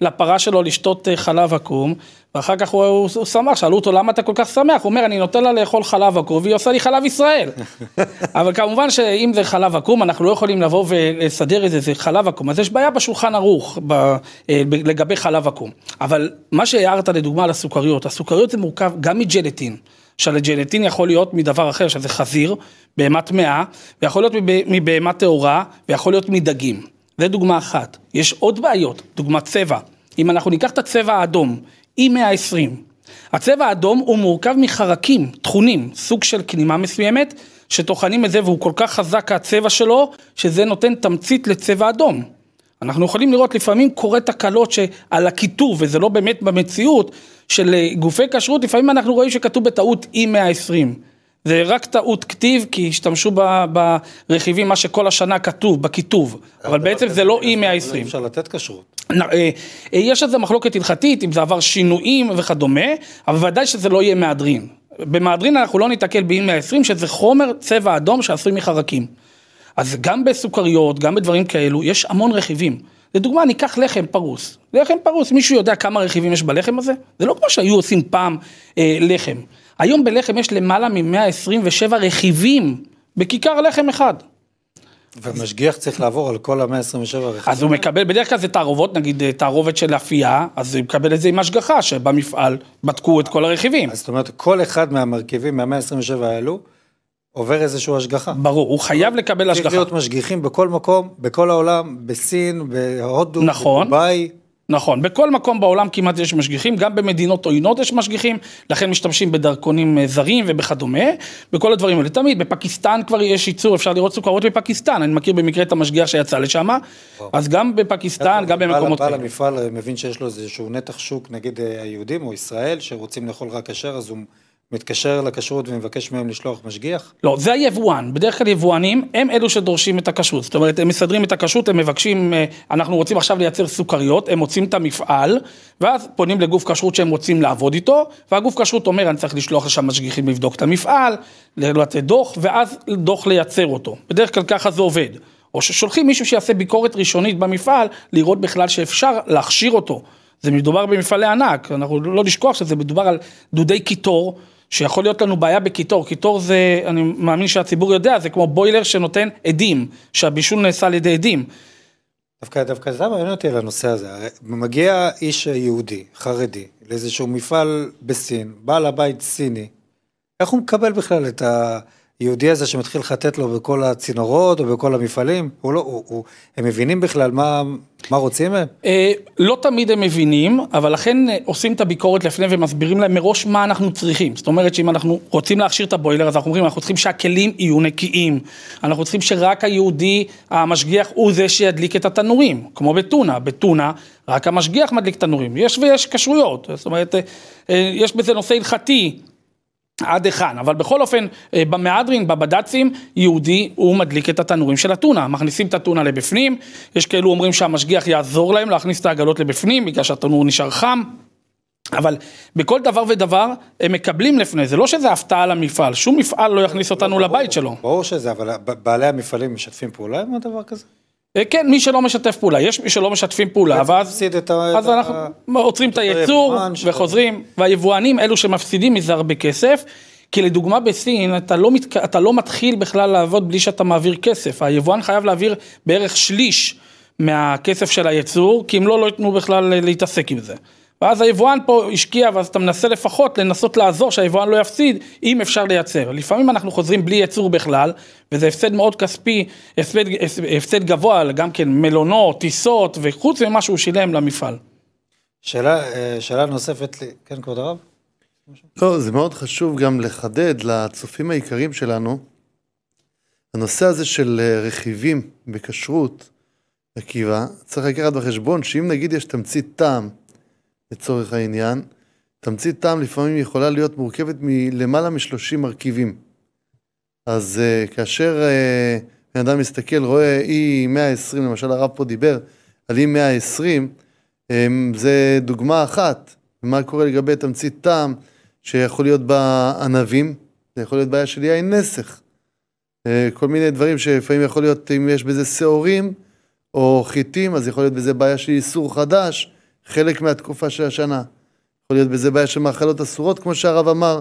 [SPEAKER 4] לפרה שלו לשתות אה, חלב עקום, ואחר כך הוא, הוא, הוא שמח, שאלו אותו למה אתה כל כך שמח, הוא אומר אני נותן לה לאכול חלב עקום והיא עושה לי חלב ישראל. אבל כמובן שאם זה חלב עקום אנחנו לא יכולים לבוא ולסדר את זה זה חלב עקום, אז יש בעיה בשולחן ערוך ב, אה, ב, לגבי חלב עקום. אבל מה שהערת לדוגמה על הסוכריות, הסוכריות זה מורכב גם מג'לטין. שהג'לטין יכול להיות מדבר אחר, שזה חזיר, בהמת טמאה, ויכול להיות מבהמה טהורה, ויכול להיות מדגים. זה דוגמה אחת. יש עוד בעיות, דוגמת צבע. אם אנחנו ניקח את הצבע האדום, E120. הצבע האדום הוא מורכב מחרקים, תכונים, סוג של כנימה מסוימת, שטוחנים את זה והוא כל כך חזק הצבע שלו, שזה נותן תמצית לצבע אדום. אנחנו יכולים לראות לפעמים קורה תקלות שעל הכיתוב, וזה לא באמת במציאות, של אה, גופי כשרות, לפעמים אנחנו רואים שכתוב בטעות E120. זה רק טעות כתיב, כי השתמשו ברכיבים, מה שכל השנה כתוב, בכיתוב, אבל בעצם זה לא E120. אפשר לתת כשרות. אה, אה, יש על זה מחלוקת הלכתית, אם זה עבר שינויים וכדומה, אבל ודאי שזה לא יהיה מהדרין. במהדרין אנחנו לא ניתקל באם 120, שזה חומר צבע אדום שעשוי מחרקים. אז גם בסוכריות, גם בדברים כאלו, יש המון רכיבים. לדוגמה, ניקח לחם פרוס. לחם פרוס, מישהו יודע כמה רכיבים יש בלחם הזה? זה לא כמו שהיו עושים פעם אה, לחם. היום בלחם יש למעלה מ-127 רכיבים בכיכר לחם אחד.
[SPEAKER 1] ומשגיח צריך לעבור על כל המאה 27
[SPEAKER 4] רכבים. אז הוא מקבל, בדרך כלל זה תערובות, נגיד אה, תערובת של אפייה, אז הוא מקבל את זה עם השגחה, שבמפעל בדקו את כל הרכיבים. אז זאת אומרת, כל אחד מהמרכיבים מהמאה 27 האלו, עובר איזושהי השגחה. ברור, הוא חייב לקבל השגחה. צריך להיות משגיחים בכל מקום, בכל העולם, בסין, בהודו, נכון. בדובאי. נכון, בכל מקום בעולם כמעט יש משגיחים, גם במדינות עוינות יש משגיחים, לכן משתמשים בדרכונים אה, זרים ובכדומה, בכל הדברים האלה. תמיד, בפקיסטן כבר יש ייצור, אפשר לראות סוכרות בפקיסטן, אני מכיר במקרה את המשגיח שיצא לשם, אז גם בפקיסטן, גם במקומות כאלה. בעל
[SPEAKER 1] המפעל אה, מבין שיש לו איזשהו נתח שוק, נגיד אה, היהודים או ישראל, שרוצים לאכול רק כשר, אז הוא... מתקשר לכשרות ומבקש מהם לשלוח משגיח?
[SPEAKER 4] לא, זה היבואן, בדרך כלל יבואנים הם אלו שדורשים את הכשרות, זאת אומרת הם מסדרים את הכשרות, הם מבקשים, אה, אנחנו רוצים עכשיו לייצר סוכריות, הם מוצאים את המפעל, ואז פונים לגוף כשרות שהם רוצים לעבוד איתו, והגוף כשרות אומר אני צריך לשלוח לשם משגיחים לבדוק את המפעל, לתת דוח, ואז דוח לייצר אותו, בדרך כלל ככה זה עובד. או ששולחים מישהו שיעשה ביקורת ראשונית במפעל, לראות בכלל שאפשר להכשיר אותו. זה מדובר במפעלי ענק, אנחנו לא נשכוח שזה מדובר על דודי קיטור, שיכול להיות לנו בעיה בקיטור, קיטור זה, אני מאמין שהציבור יודע, זה כמו בוילר שנותן עדים, שהבישול נעשה על ידי עדים.
[SPEAKER 1] דווקא, דווקא זה מעניין אותי על הנושא הזה, מגיע איש יהודי, חרדי, לאיזשהו מפעל בסין, בעל הבית סיני, איך הוא מקבל בכלל את ה... היהודי הזה שמתחיל לחטט לו בכל הצינורות או בכל המפעלים, הוא לא, הוא, הוא, הם מבינים בכלל מה, מה רוצים מהם?
[SPEAKER 4] אה, לא תמיד הם מבינים, אבל לכן אה, עושים את הביקורת לפני ומסבירים להם מראש מה אנחנו צריכים. זאת אומרת שאם אנחנו רוצים להכשיר את הבוילר, אז אנחנו אומרים, אנחנו צריכים שהכלים יהיו נקיים. אנחנו צריכים שרק היהודי המשגיח הוא זה שידליק את התנורים, כמו בטונה. בטונה רק המשגיח מדליק תנורים. יש ויש כשרויות, זאת אומרת, אה, אה, יש בזה נושא הלכתי. עד היכן, אבל בכל אופן, אה, במהדרין, בבד"צים, יהודי הוא מדליק את התנורים של אתונה. מכניסים את אתונה לבפנים, יש כאלו אומרים שהמשגיח יעזור להם להכניס את העגלות לבפנים, בגלל שהתנור נשאר חם, אבל בכל דבר ודבר הם מקבלים לפני זה, לא שזה הפתעה למפעל, שום מפעל לא יכניס אותנו לא, לבית ברור, שלו. ברור שזה, אבל בעלי המפעלים משתפים פעולה עם הדבר כזה? אה, כן, מי שלא משתף פעולה, יש מי שלא משתפים פעולה, ואז אז אנחנו עוצרים את הייצור וחוזרים, והיבואנים אלו שמפסידים מזה הרבה כסף, כי לדוגמה בסין אתה לא, מת, אתה לא מתחיל בכלל לעבוד בלי שאתה מעביר כסף, היבואן חייב להעביר בערך שליש מהכסף של הייצור, כי אם לא, לא ייתנו בכלל להתעסק עם זה. ואז היבואן פה השקיע, ואז אתה מנסה לפחות לנסות לעזור שהיבואן לא יפסיד, אם אפשר לייצר. לפעמים אנחנו חוזרים בלי ייצור בכלל, וזה הפסד מאוד כספי, הפסד, הפסד גבוה, גם כן מלונות, טיסות, וחוץ ממה שהוא שילם למפעל.
[SPEAKER 1] שאלה, אה, שאלה נוספת, כן כבוד הרב?
[SPEAKER 2] לא, זה מאוד חשוב גם לחדד לצופים העיקריים שלנו, הנושא הזה של אה, רכיבים בכשרות, עקיבא, צריך לקחת בחשבון שאם נגיד יש תמצית טעם, לצורך העניין, תמצית טעם לפעמים יכולה להיות מורכבת מלמעלה מ-30 מרכיבים. אז uh, כאשר uh, בן אדם מסתכל, רואה e אי 120, למשל הרב פה דיבר על אי 120, um, זה דוגמה אחת. מה קורה לגבי תמצית טעם שיכול להיות בה ענבים, זה יכול להיות בעיה של יין נסך. Uh, כל מיני דברים שלפעמים יכול להיות, אם יש בזה שעורים או חיטים, אז יכול להיות בזה בעיה של איסור חדש. חלק מהתקופה של השנה. יכול להיות בזה בעיה של מאכלות אסורות, כמו שהרב אמר,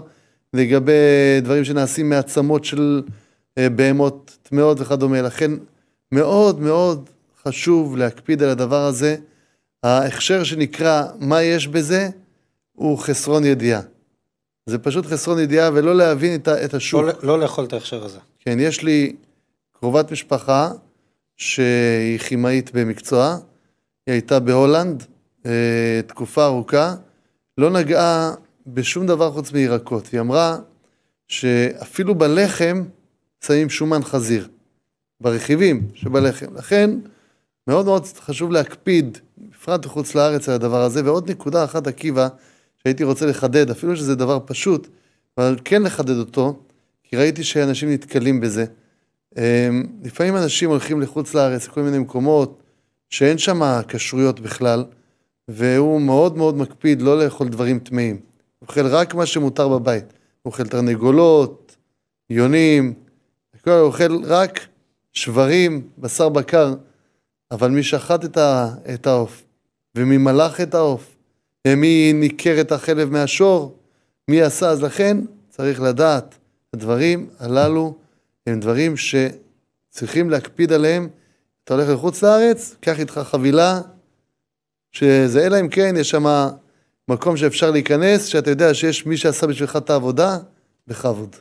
[SPEAKER 2] לגבי דברים שנעשים מעצמות של אה, בהמות טמאות וכדומה. לכן מאוד מאוד חשוב להקפיד על הדבר הזה. ההכשר שנקרא מה יש בזה, הוא חסרון ידיעה. זה פשוט חסרון ידיעה ולא להבין את, השוק. לא,
[SPEAKER 1] לא לאכול את ההכשר הזה.
[SPEAKER 2] כן, יש לי קרובת משפחה שהיא כימאית במקצועה, היא הייתה בהולנד, אה, תקופה ארוכה, לא נגעה בשום דבר חוץ מירקות. היא אמרה שאפילו בלחם שמים שומן חזיר, ברכיבים שבלחם. לכן, מאוד מאוד חשוב להקפיד, בפרט בחוץ לארץ, על הדבר הזה. ועוד נקודה אחת, עקיבא, שהייתי רוצה לחדד, אפילו שזה דבר פשוט, אבל כן לחדד אותו, כי ראיתי שאנשים נתקלים בזה. אה, לפעמים אנשים הולכים לחוץ לארץ, לכל מיני מקומות, שאין שם כשרויות בכלל, והוא מאוד מאוד מקפיד לא לאכול דברים טמאים. הוא אוכל רק מה שמותר בבית. הוא אוכל תרנגולות, יונים, הוא אוכל רק שברים, בשר בקר. אבל מי שחט את, את העוף, ומי מלח את העוף, ומי ניכר את החלב מהשור, מי עשה, אז לכן צריך לדעת, הדברים הללו הם דברים שצריכים להקפיד עליהם. אתה הולך לחוץ לארץ, קח איתך חבילה שזה אלא אם כן יש שם מקום שאפשר להיכנס, שאתה יודע שיש מי שעשה בשבילך את העבודה, בכבוד.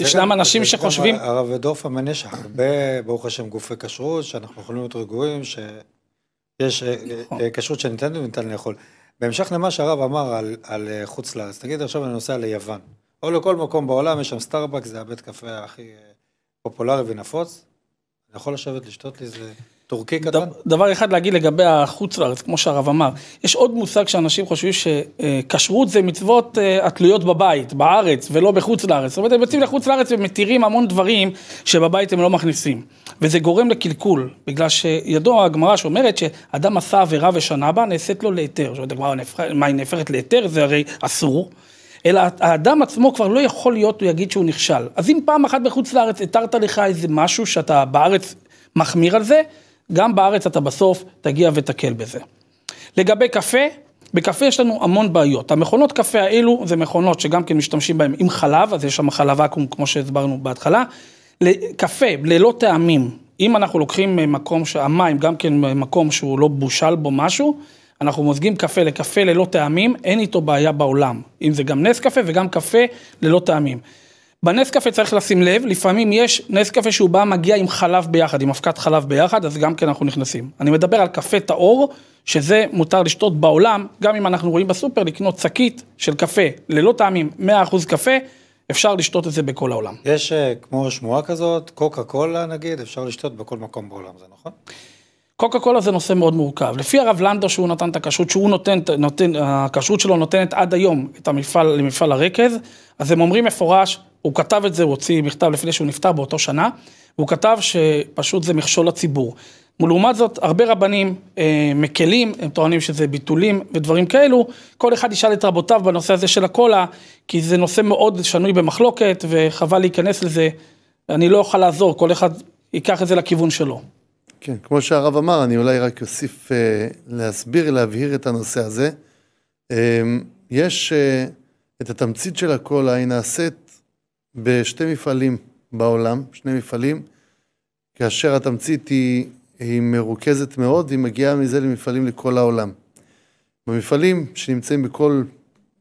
[SPEAKER 2] ישנם
[SPEAKER 1] אנשים שחושבים... הרב דורפה יש הרבה, ברוך השם, גופי כשרות, שאנחנו יכולים להיות רגועים, שיש אה, אה, כשרות שניתן וניתן לאכול. בהמשך למה שהרב אמר על, על אה, חוץ לארץ, נגיד עכשיו אני נוסע ליוון, או לכל מקום בעולם, יש שם סטארבקס, זה הבית קפה הכי פופולרי ונפוץ, אני יכול לשבת לשתות לי איזה...
[SPEAKER 4] טורקי קטן? דבר דבר אחד להגיד לגבי החוץ לארץ, כמו שהרב אמר, יש עוד מושג שאנשים חושבים שכשרות זה מצוות אה, התלויות בבית, בארץ, ולא בחוץ לארץ. זאת אומרת, הם יוצאים לחוץ לארץ ומתירים המון דברים שבבית הם לא מכניסים. וזה גורם לקלקול, בגלל שידוע הגמרא שאומרת שאדם עשה עבירה ושנה בה, נעשית לו להיתר. זאת הגמרא, מה היא נהפכת להיתר? זה הרי אסור. אלא האדם עצמו כבר לא יכול להיות, הוא יגיד שהוא נכשל. אז אם פעם אחת בחוץ לארץ התרת לך איזה משהו שאתה בארץ מחמיר על זה, גם בארץ אתה בסוף תגיע ותקל בזה. לגבי קפה, בקפה יש לנו המון בעיות. המכונות קפה האלו זה מכונות שגם כן משתמשים בהן עם חלב, אז יש שם חלב אקום כמו שהסברנו בהתחלה. קפה ללא טעמים, אם אנחנו לוקחים אה, מקום שהמים, גם כן אה, מקום שהוא לא בושל בו משהו, אנחנו מוזגים קפה לקפה ללא טעמים, אין איתו בעיה בעולם. אם זה גם נס קפה וגם קפה ללא טעמים. בנס קפה צריך לשים לב, לפעמים יש נס קפה שהוא בא מגיע עם חלב ביחד, עם אבקת חלב ביחד, אז גם כן אנחנו נכנסים. אני מדבר על קפה טהור, שזה מותר לשתות בעולם, גם אם אנחנו רואים בסופר לקנות שקית של קפה ללא טעמים, 100% קפה, אפשר לשתות את זה בכל העולם.
[SPEAKER 1] יש אה, כמו שמועה כזאת, קוקה קולה נגיד, אפשר לשתות בכל מקום בעולם, זה נכון?
[SPEAKER 4] קוקה קולה זה נושא מאוד מורכב. לפי הרב לנדר שהוא נתן את הכשרות, שהוא נותן, נותן, הכשרות שלו נותנת עד היום את המפעל, למפעל הרכז, אז הם אומרים מפורש, הוא כתב את זה, הוא הוציא מכתב לפני שהוא נפטר באותו שנה, והוא כתב שפשוט זה מכשול לציבור. ולעומת זאת, הרבה רבנים אה, מקלים, הם טוענים שזה ביטולים ודברים כאלו. כל אחד ישאל את רבותיו בנושא הזה של הקולה, כי זה נושא מאוד שנוי במחלוקת, וחבל להיכנס לזה. אני לא אוכל לעזור, כל אחד ייקח את זה לכיוון שלו.
[SPEAKER 2] כן, כמו שהרב אמר, אני אולי רק אוסיף אה, להסביר, להבהיר את הנושא הזה. אה, יש אה, את התמצית של הקולה, היא נעשית בשתי מפעלים בעולם, שני מפעלים, כאשר התמצית היא, היא מרוכזת מאוד, והיא מגיעה מזה למפעלים לכל העולם. במפעלים שנמצאים בכל,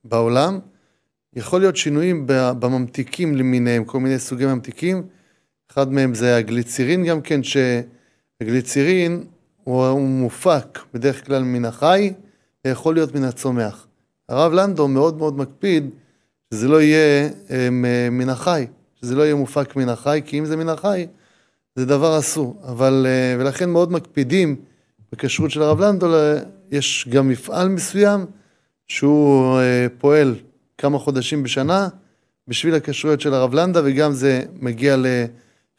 [SPEAKER 2] בעולם, יכול להיות שינויים בממתיקים למיניהם, כל מיני סוגי ממתיקים. אחד מהם זה הגליצירין גם כן, שהגליצירין הוא, הוא מופק בדרך כלל מן החי, ויכול להיות מן הצומח. הרב לנדו מאוד מאוד מקפיד שזה לא יהיה אמ, מן החי, שזה לא יהיה מופק מן החי, כי אם זה מן החי, זה דבר אסור. אבל, אה, ולכן מאוד מקפידים בכשרות של הרב לנדו, יש גם מפעל מסוים שהוא אה, פועל כמה חודשים בשנה בשביל הכשרויות של הרב לנדה, וגם זה מגיע,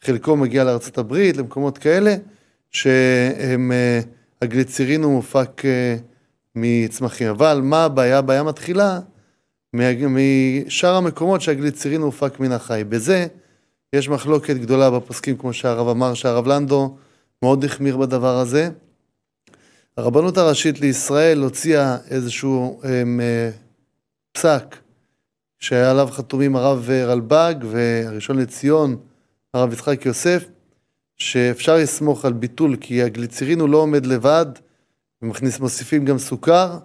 [SPEAKER 2] חלקו מגיע לארצות הברית, למקומות כאלה, שהם, אה, הגליצרין הוא מופק מצמחים. אבל מה הבעיה? הבעיה מתחילה משאר המקומות שהגליצרין הופק מן החי. בזה יש מחלוקת גדולה בפוסקים, כמו שהרב אמר, שהרב לנדו מאוד החמיר בדבר הזה. הרבנות הראשית לישראל הוציאה איזשהו אמ, הם, אה, פסק שעליו חתומים הרב רלב"ג והראשון לציון, הרב יצחק יוסף, שאפשר לסמוך על ביטול, כי הגליצרין הוא לא עומד לבד, מוסיפים גם סוכר,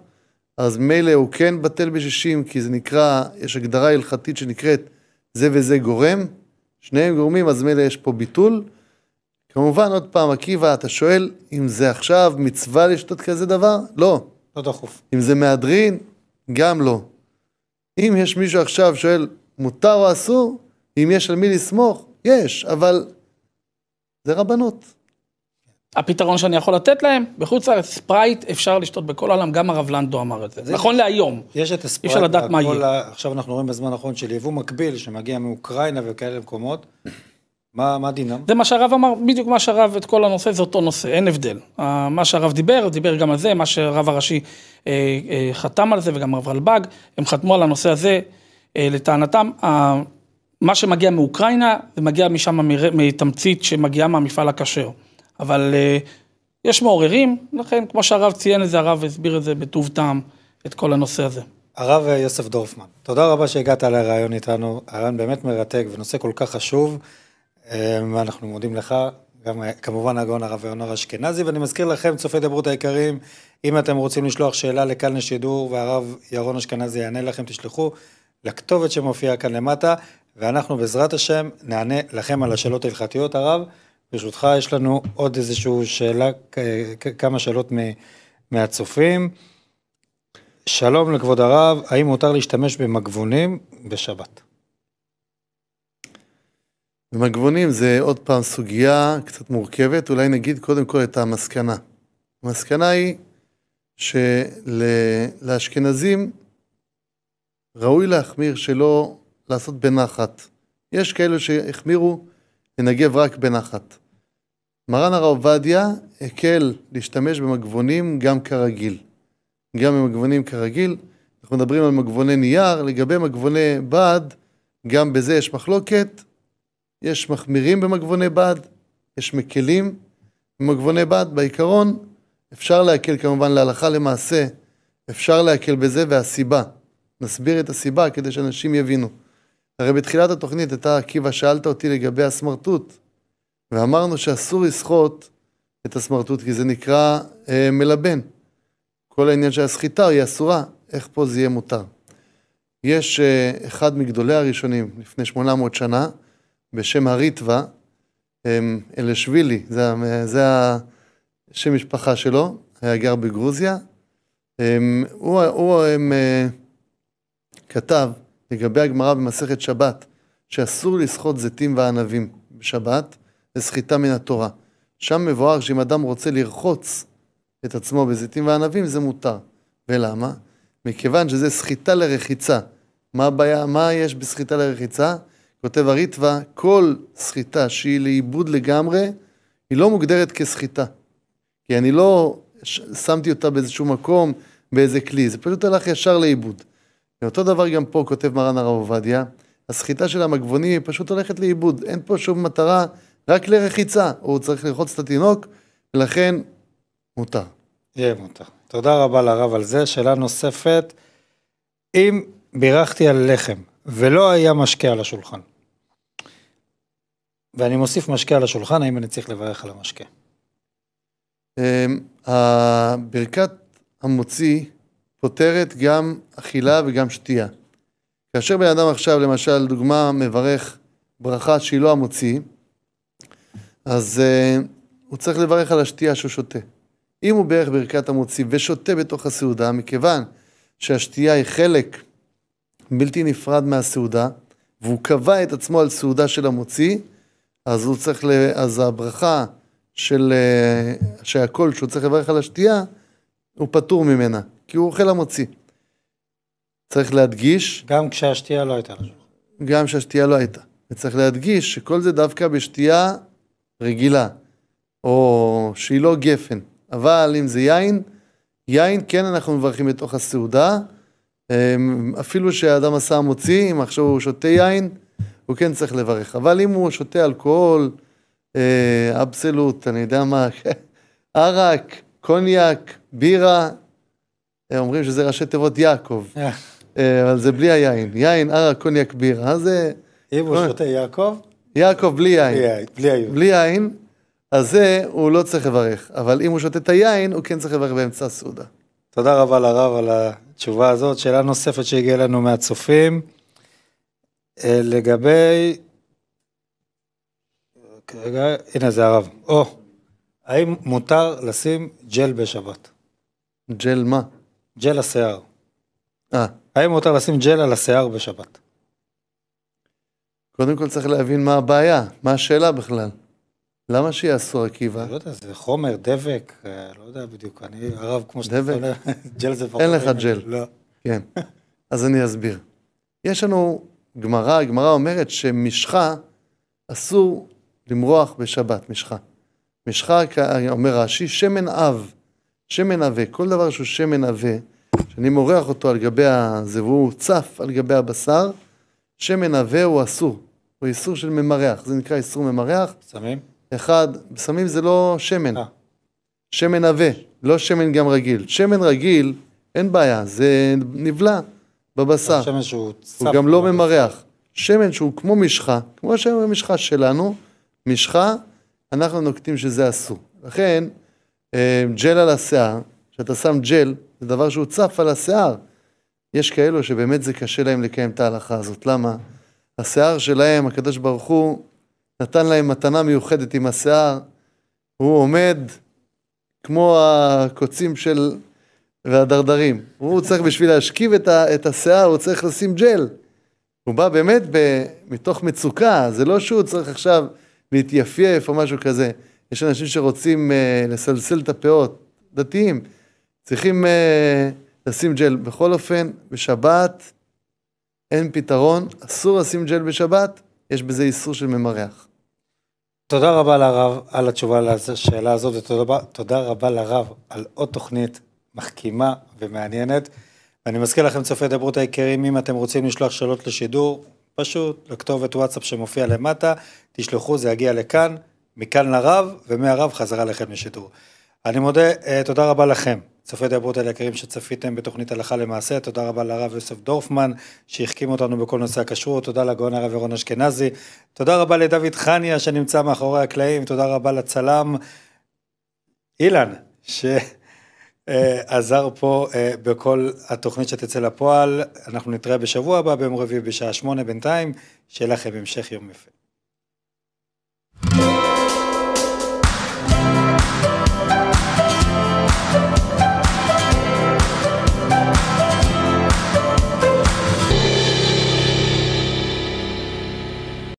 [SPEAKER 2] אז מילא הוא כן בטל בשישים, כי זה נקרא, יש הגדרה הלכתית שנקראת זה וזה גורם, שניהם גורמים, אז מילא יש פה ביטול. כמובן, עוד פעם, עקיבא, אתה שואל אם זה עכשיו מצווה לשתות כזה דבר? לא. לא דחוף. אם זה מהדרין? גם לא. אם יש מישהו עכשיו שואל, מותר או אסור? אם יש על מי לסמוך?
[SPEAKER 4] יש, אבל זה רבנות. הפתרון שאני יכול לתת להם, בחוץ לארץ ספרייט אפשר לשתות בכל העולם, גם הרב לנדו אמר את זה. זה נכון יש, להיום. יש את הספרייט, אפשר לדעת מה יהיה.
[SPEAKER 1] ה... עכשיו אנחנו רואים בזמן האחרון של יבוא מקביל שמגיע מאוקראינה וכאלה מקומות.
[SPEAKER 4] מה, מה דינם? זה מה שהרב אמר, בדיוק מה שהרב את כל הנושא, זה אותו נושא, אין הבדל. מה שהרב דיבר, דיבר גם על זה, מה שהרב הראשי אה, אה, חתם על זה, וגם הרב רלב"ג, הם חתמו על הנושא הזה, אה, לטענתם, אה, מה שמגיע מאוקראינה, זה מגיע משם, מתמצית שמגיעה מהמפעל הכשר. אבל uh, יש מעוררים, לכן כמו שהרב ציין את זה, הרב הסביר את זה בטוב טעם, את כל הנושא הזה.
[SPEAKER 1] הרב יוסף דורפמן, תודה רבה שהגעת לרעיון איתנו, הרעיון באמת מרתק ונושא כל כך חשוב, ואנחנו אמ, מודים לך, גם אה, כמובן הגאון הרב יונר אשכנזי, ואני מזכיר לכם, צופי דברות היקרים, אם אתם רוצים לשלוח שאלה לכאן לשידור, והרב ירון אשכנזי יענה לכם, תשלחו לכתובת שמופיעה כאן למטה, ואנחנו בעזרת השם נענה לכם על השאלות ההלכתיות, הרב. ברשותך, יש לנו עוד איזושהי שאלה, כמה שאלות מהצופים. שלום לכבוד הרב,
[SPEAKER 2] האם מותר להשתמש במגבונים בשבת? במגבונים זה עוד פעם סוגיה קצת מורכבת, אולי נגיד קודם כל את המסקנה. המסקנה היא שלאשכנזים ראוי להחמיר שלא לעשות בנחת. יש כאלה שהחמירו לנגב רק בנחת. מרן הרב עובדיה הקל להשתמש במגבונים גם כרגיל. גם במגבונים כרגיל, אנחנו מדברים על מגבוני נייר, לגבי מגבוני בד, גם בזה יש מחלוקת, יש מחמירים במגבוני בד, יש מקלים במגבוני בד, בעיקרון אפשר להקל כמובן להלכה למעשה, אפשר להקל בזה, והסיבה, נסביר את הסיבה כדי שאנשים יבינו. הרי בתחילת התוכנית אתה, עקיבא, שאלת אותי לגבי הסמרטוט, ואמרנו שאסור לסחוט את הסמרטוט, כי זה נקרא אה, מלבן. כל העניין של הסחיטה היא אסורה, איך פה זה יהיה מותר. יש אה, אחד מגדולי הראשונים, לפני 800 שנה, בשם הריטווה, אה, אלשווילי, זה, זה השם משפחה שלו, היה גר בגרוזיה. אה, הוא, הוא אה, כתב, לגבי הגמרא במסכת שבת, שאסור לסחוט זיתים וענבים בשבת, זה סחיטה מן התורה. שם מבואר שאם אדם רוצה לרחוץ את עצמו בזיתים וענבים, זה מותר. ולמה? מכיוון שזה סחיטה לרחיצה. מה הבעיה, מה יש בסחיטה לרחיצה? כותב הריטווה, כל סחיטה שהיא לאיבוד לגמרי, היא לא מוגדרת כסחיטה. כי אני לא שמתי אותה באיזשהו מקום, באיזה כלי, זה פשוט הלך ישר לאיבוד. ואותו דבר גם פה כותב מרן הרב עובדיה, הסחיטה של המגבוני היא פשוט הולכת לאיבוד, אין פה שום מטרה, רק לרחיצה, הוא צריך לרחוץ את התינוק, ולכן מותר. יהיה מותר. תודה רבה לרב על זה. שאלה נוספת,
[SPEAKER 1] אם בירכתי על לחם ולא היה משקה על השולחן, ואני מוסיף משקה על השולחן, האם אני צריך לברך על המשקה?
[SPEAKER 2] אמ, הברכת המוציא פותרת גם אכילה וגם שתייה. כאשר בן אדם עכשיו, למשל, דוגמה, מברך ברכה שהיא לא המוציא, אז uh, הוא צריך לברך על השתייה שהוא שותה. אם הוא בערך ברכת המוציא ושותה בתוך הסעודה, מכיוון שהשתייה היא חלק בלתי נפרד מהסעודה, והוא קבע את עצמו על סעודה של המוציא, אז הוא צריך, ל... אז הברכה של, אה, שהכל שהוא צריך לברך על השתייה, הוא פטור ממנה. כי הוא אוכל המוציא. צריך להדגיש... גם כשהשתייה לא הייתה. גם כשהשתייה לא הייתה. וצריך להדגיש שכל זה דווקא בשתייה רגילה, או שהיא לא גפן. אבל אם זה יין, יין כן אנחנו מברכים בתוך הסעודה. אמ, אפילו שהאדם עשה המוציא, אם עכשיו הוא שותה יין, הוא כן צריך לברך. אבל אם הוא שותה אלכוהול, אה, אבסולוט, אני יודע מה, ערק, קוניאק, בירה, אומרים שזה ראשי תיבות יעקב. אה. אה, אבל זה בלי היין. יין, ערה, קוניאק, בירה, זה... אם הוא שותה יעקב? יעקב בלי יין. בלי יין. בלי יין. אז זה, הוא לא צריך לברך. אבל אם הוא שותה את היין, הוא כן צריך לברך באמצע הסעודה. תודה רבה לרב על התשובה הזאת. שאלה נוספת
[SPEAKER 1] שהגיעה לנו מהצופים, אה, לגבי... רגע, הנה זה הרב. או, האם מותר לשים ג'ל בשבת? ג'ל מה? ג'ל השיער. אה.
[SPEAKER 2] האם מותר לשים ג'ל על השיער בשבת? קודם כל צריך להבין מה הבעיה, מה השאלה בכלל. למה שיעשו עקיבא? לא יודע, זה חומר, דבק,
[SPEAKER 1] אה, לא יודע בדיוק, אני הרב כמו שאתה... אומר, ג'ל זה פחות... אין לך ג'ל. לא.
[SPEAKER 2] כן. אז אני אסביר. יש לנו גמרא, הגמרא אומרת שמשחה אסור למרוח בשבת, משחה. משחה, אומר רש"י, שמן אב. שמן עבה, כל דבר שהוא שמן עבה, שאני מורח אותו על גבי הזה והוא צף על גבי הבשר, שמן עבה הוא אסור, הוא איסור של ממרח, זה נקרא איסור ממרח. סמים? אחד, סמים זה לא שמן, אה. שמן עבה, לא שמן גם רגיל. שמן רגיל, אין בעיה, זה נבלע בבשר. שמן שהוא צף. הוא גם לא ממרח. שמן שהוא כמו משחה, כמו שמן המשחה שלנו, משחה, אנחנו נוקטים שזה אסור. לכן, אמ, ג'ל על השיער, כשאתה שם ג'ל, זה דבר שהוא צף על השיער. יש כאלו שבאמת זה קשה להם לקיים את ההלכה הזאת. למה? השיער שלהם, הקדוש ברוך הוא, נתן להם מתנה מיוחדת עם השיער. הוא עומד כמו הקוצים של... והדרדרים. הוא צריך בשביל להשכיב את, ה... את השיער, הוא צריך לשים ג'ל. הוא בא באמת ב... מתוך מצוקה, זה לא שהוא צריך עכשיו להתייפייף או משהו כזה. יש אנשים שרוצים uh, לסלסל את הפאות, דתיים, צריכים uh, לשים ג'ל. בכל אופן, בשבת אין פתרון, אסור לשים ג'ל בשבת, יש בזה איסור של ממרח. תודה רבה לרב על התשובה לשאלה הזאת, ותודה רבה
[SPEAKER 1] לרב על עוד תוכנית מחכימה ומעניינת. ואני מזכיר לכם, צופי דברות היקרים, אם אתם רוצים לשלוח שאלות לשידור, פשוט לכתובת וואטסאפ שמופיע למטה, תשלחו, זה יגיע לכאן. מכאן לרב, ומהרב חזרה לכם לשידור. אני מודה, אה, תודה רבה לכם, צופי דברות על היקרים שצפיתם בתוכנית הלכה למעשה, תודה רבה לרב יוסף דורפמן שהחכים אותנו בכל נושא הכשרות, תודה לגאון הרב ירון אשכנזי, תודה רבה לדוד חניה שנמצא מאחורי הקלעים, תודה רבה לצלם אילן שעזר אה, פה אה, בכל התוכנית שתצא לפועל, אנחנו נתראה בשבוע הבא ביום רביעי בשעה שמונה בינתיים, שיהיה לכם המשך יום יפה.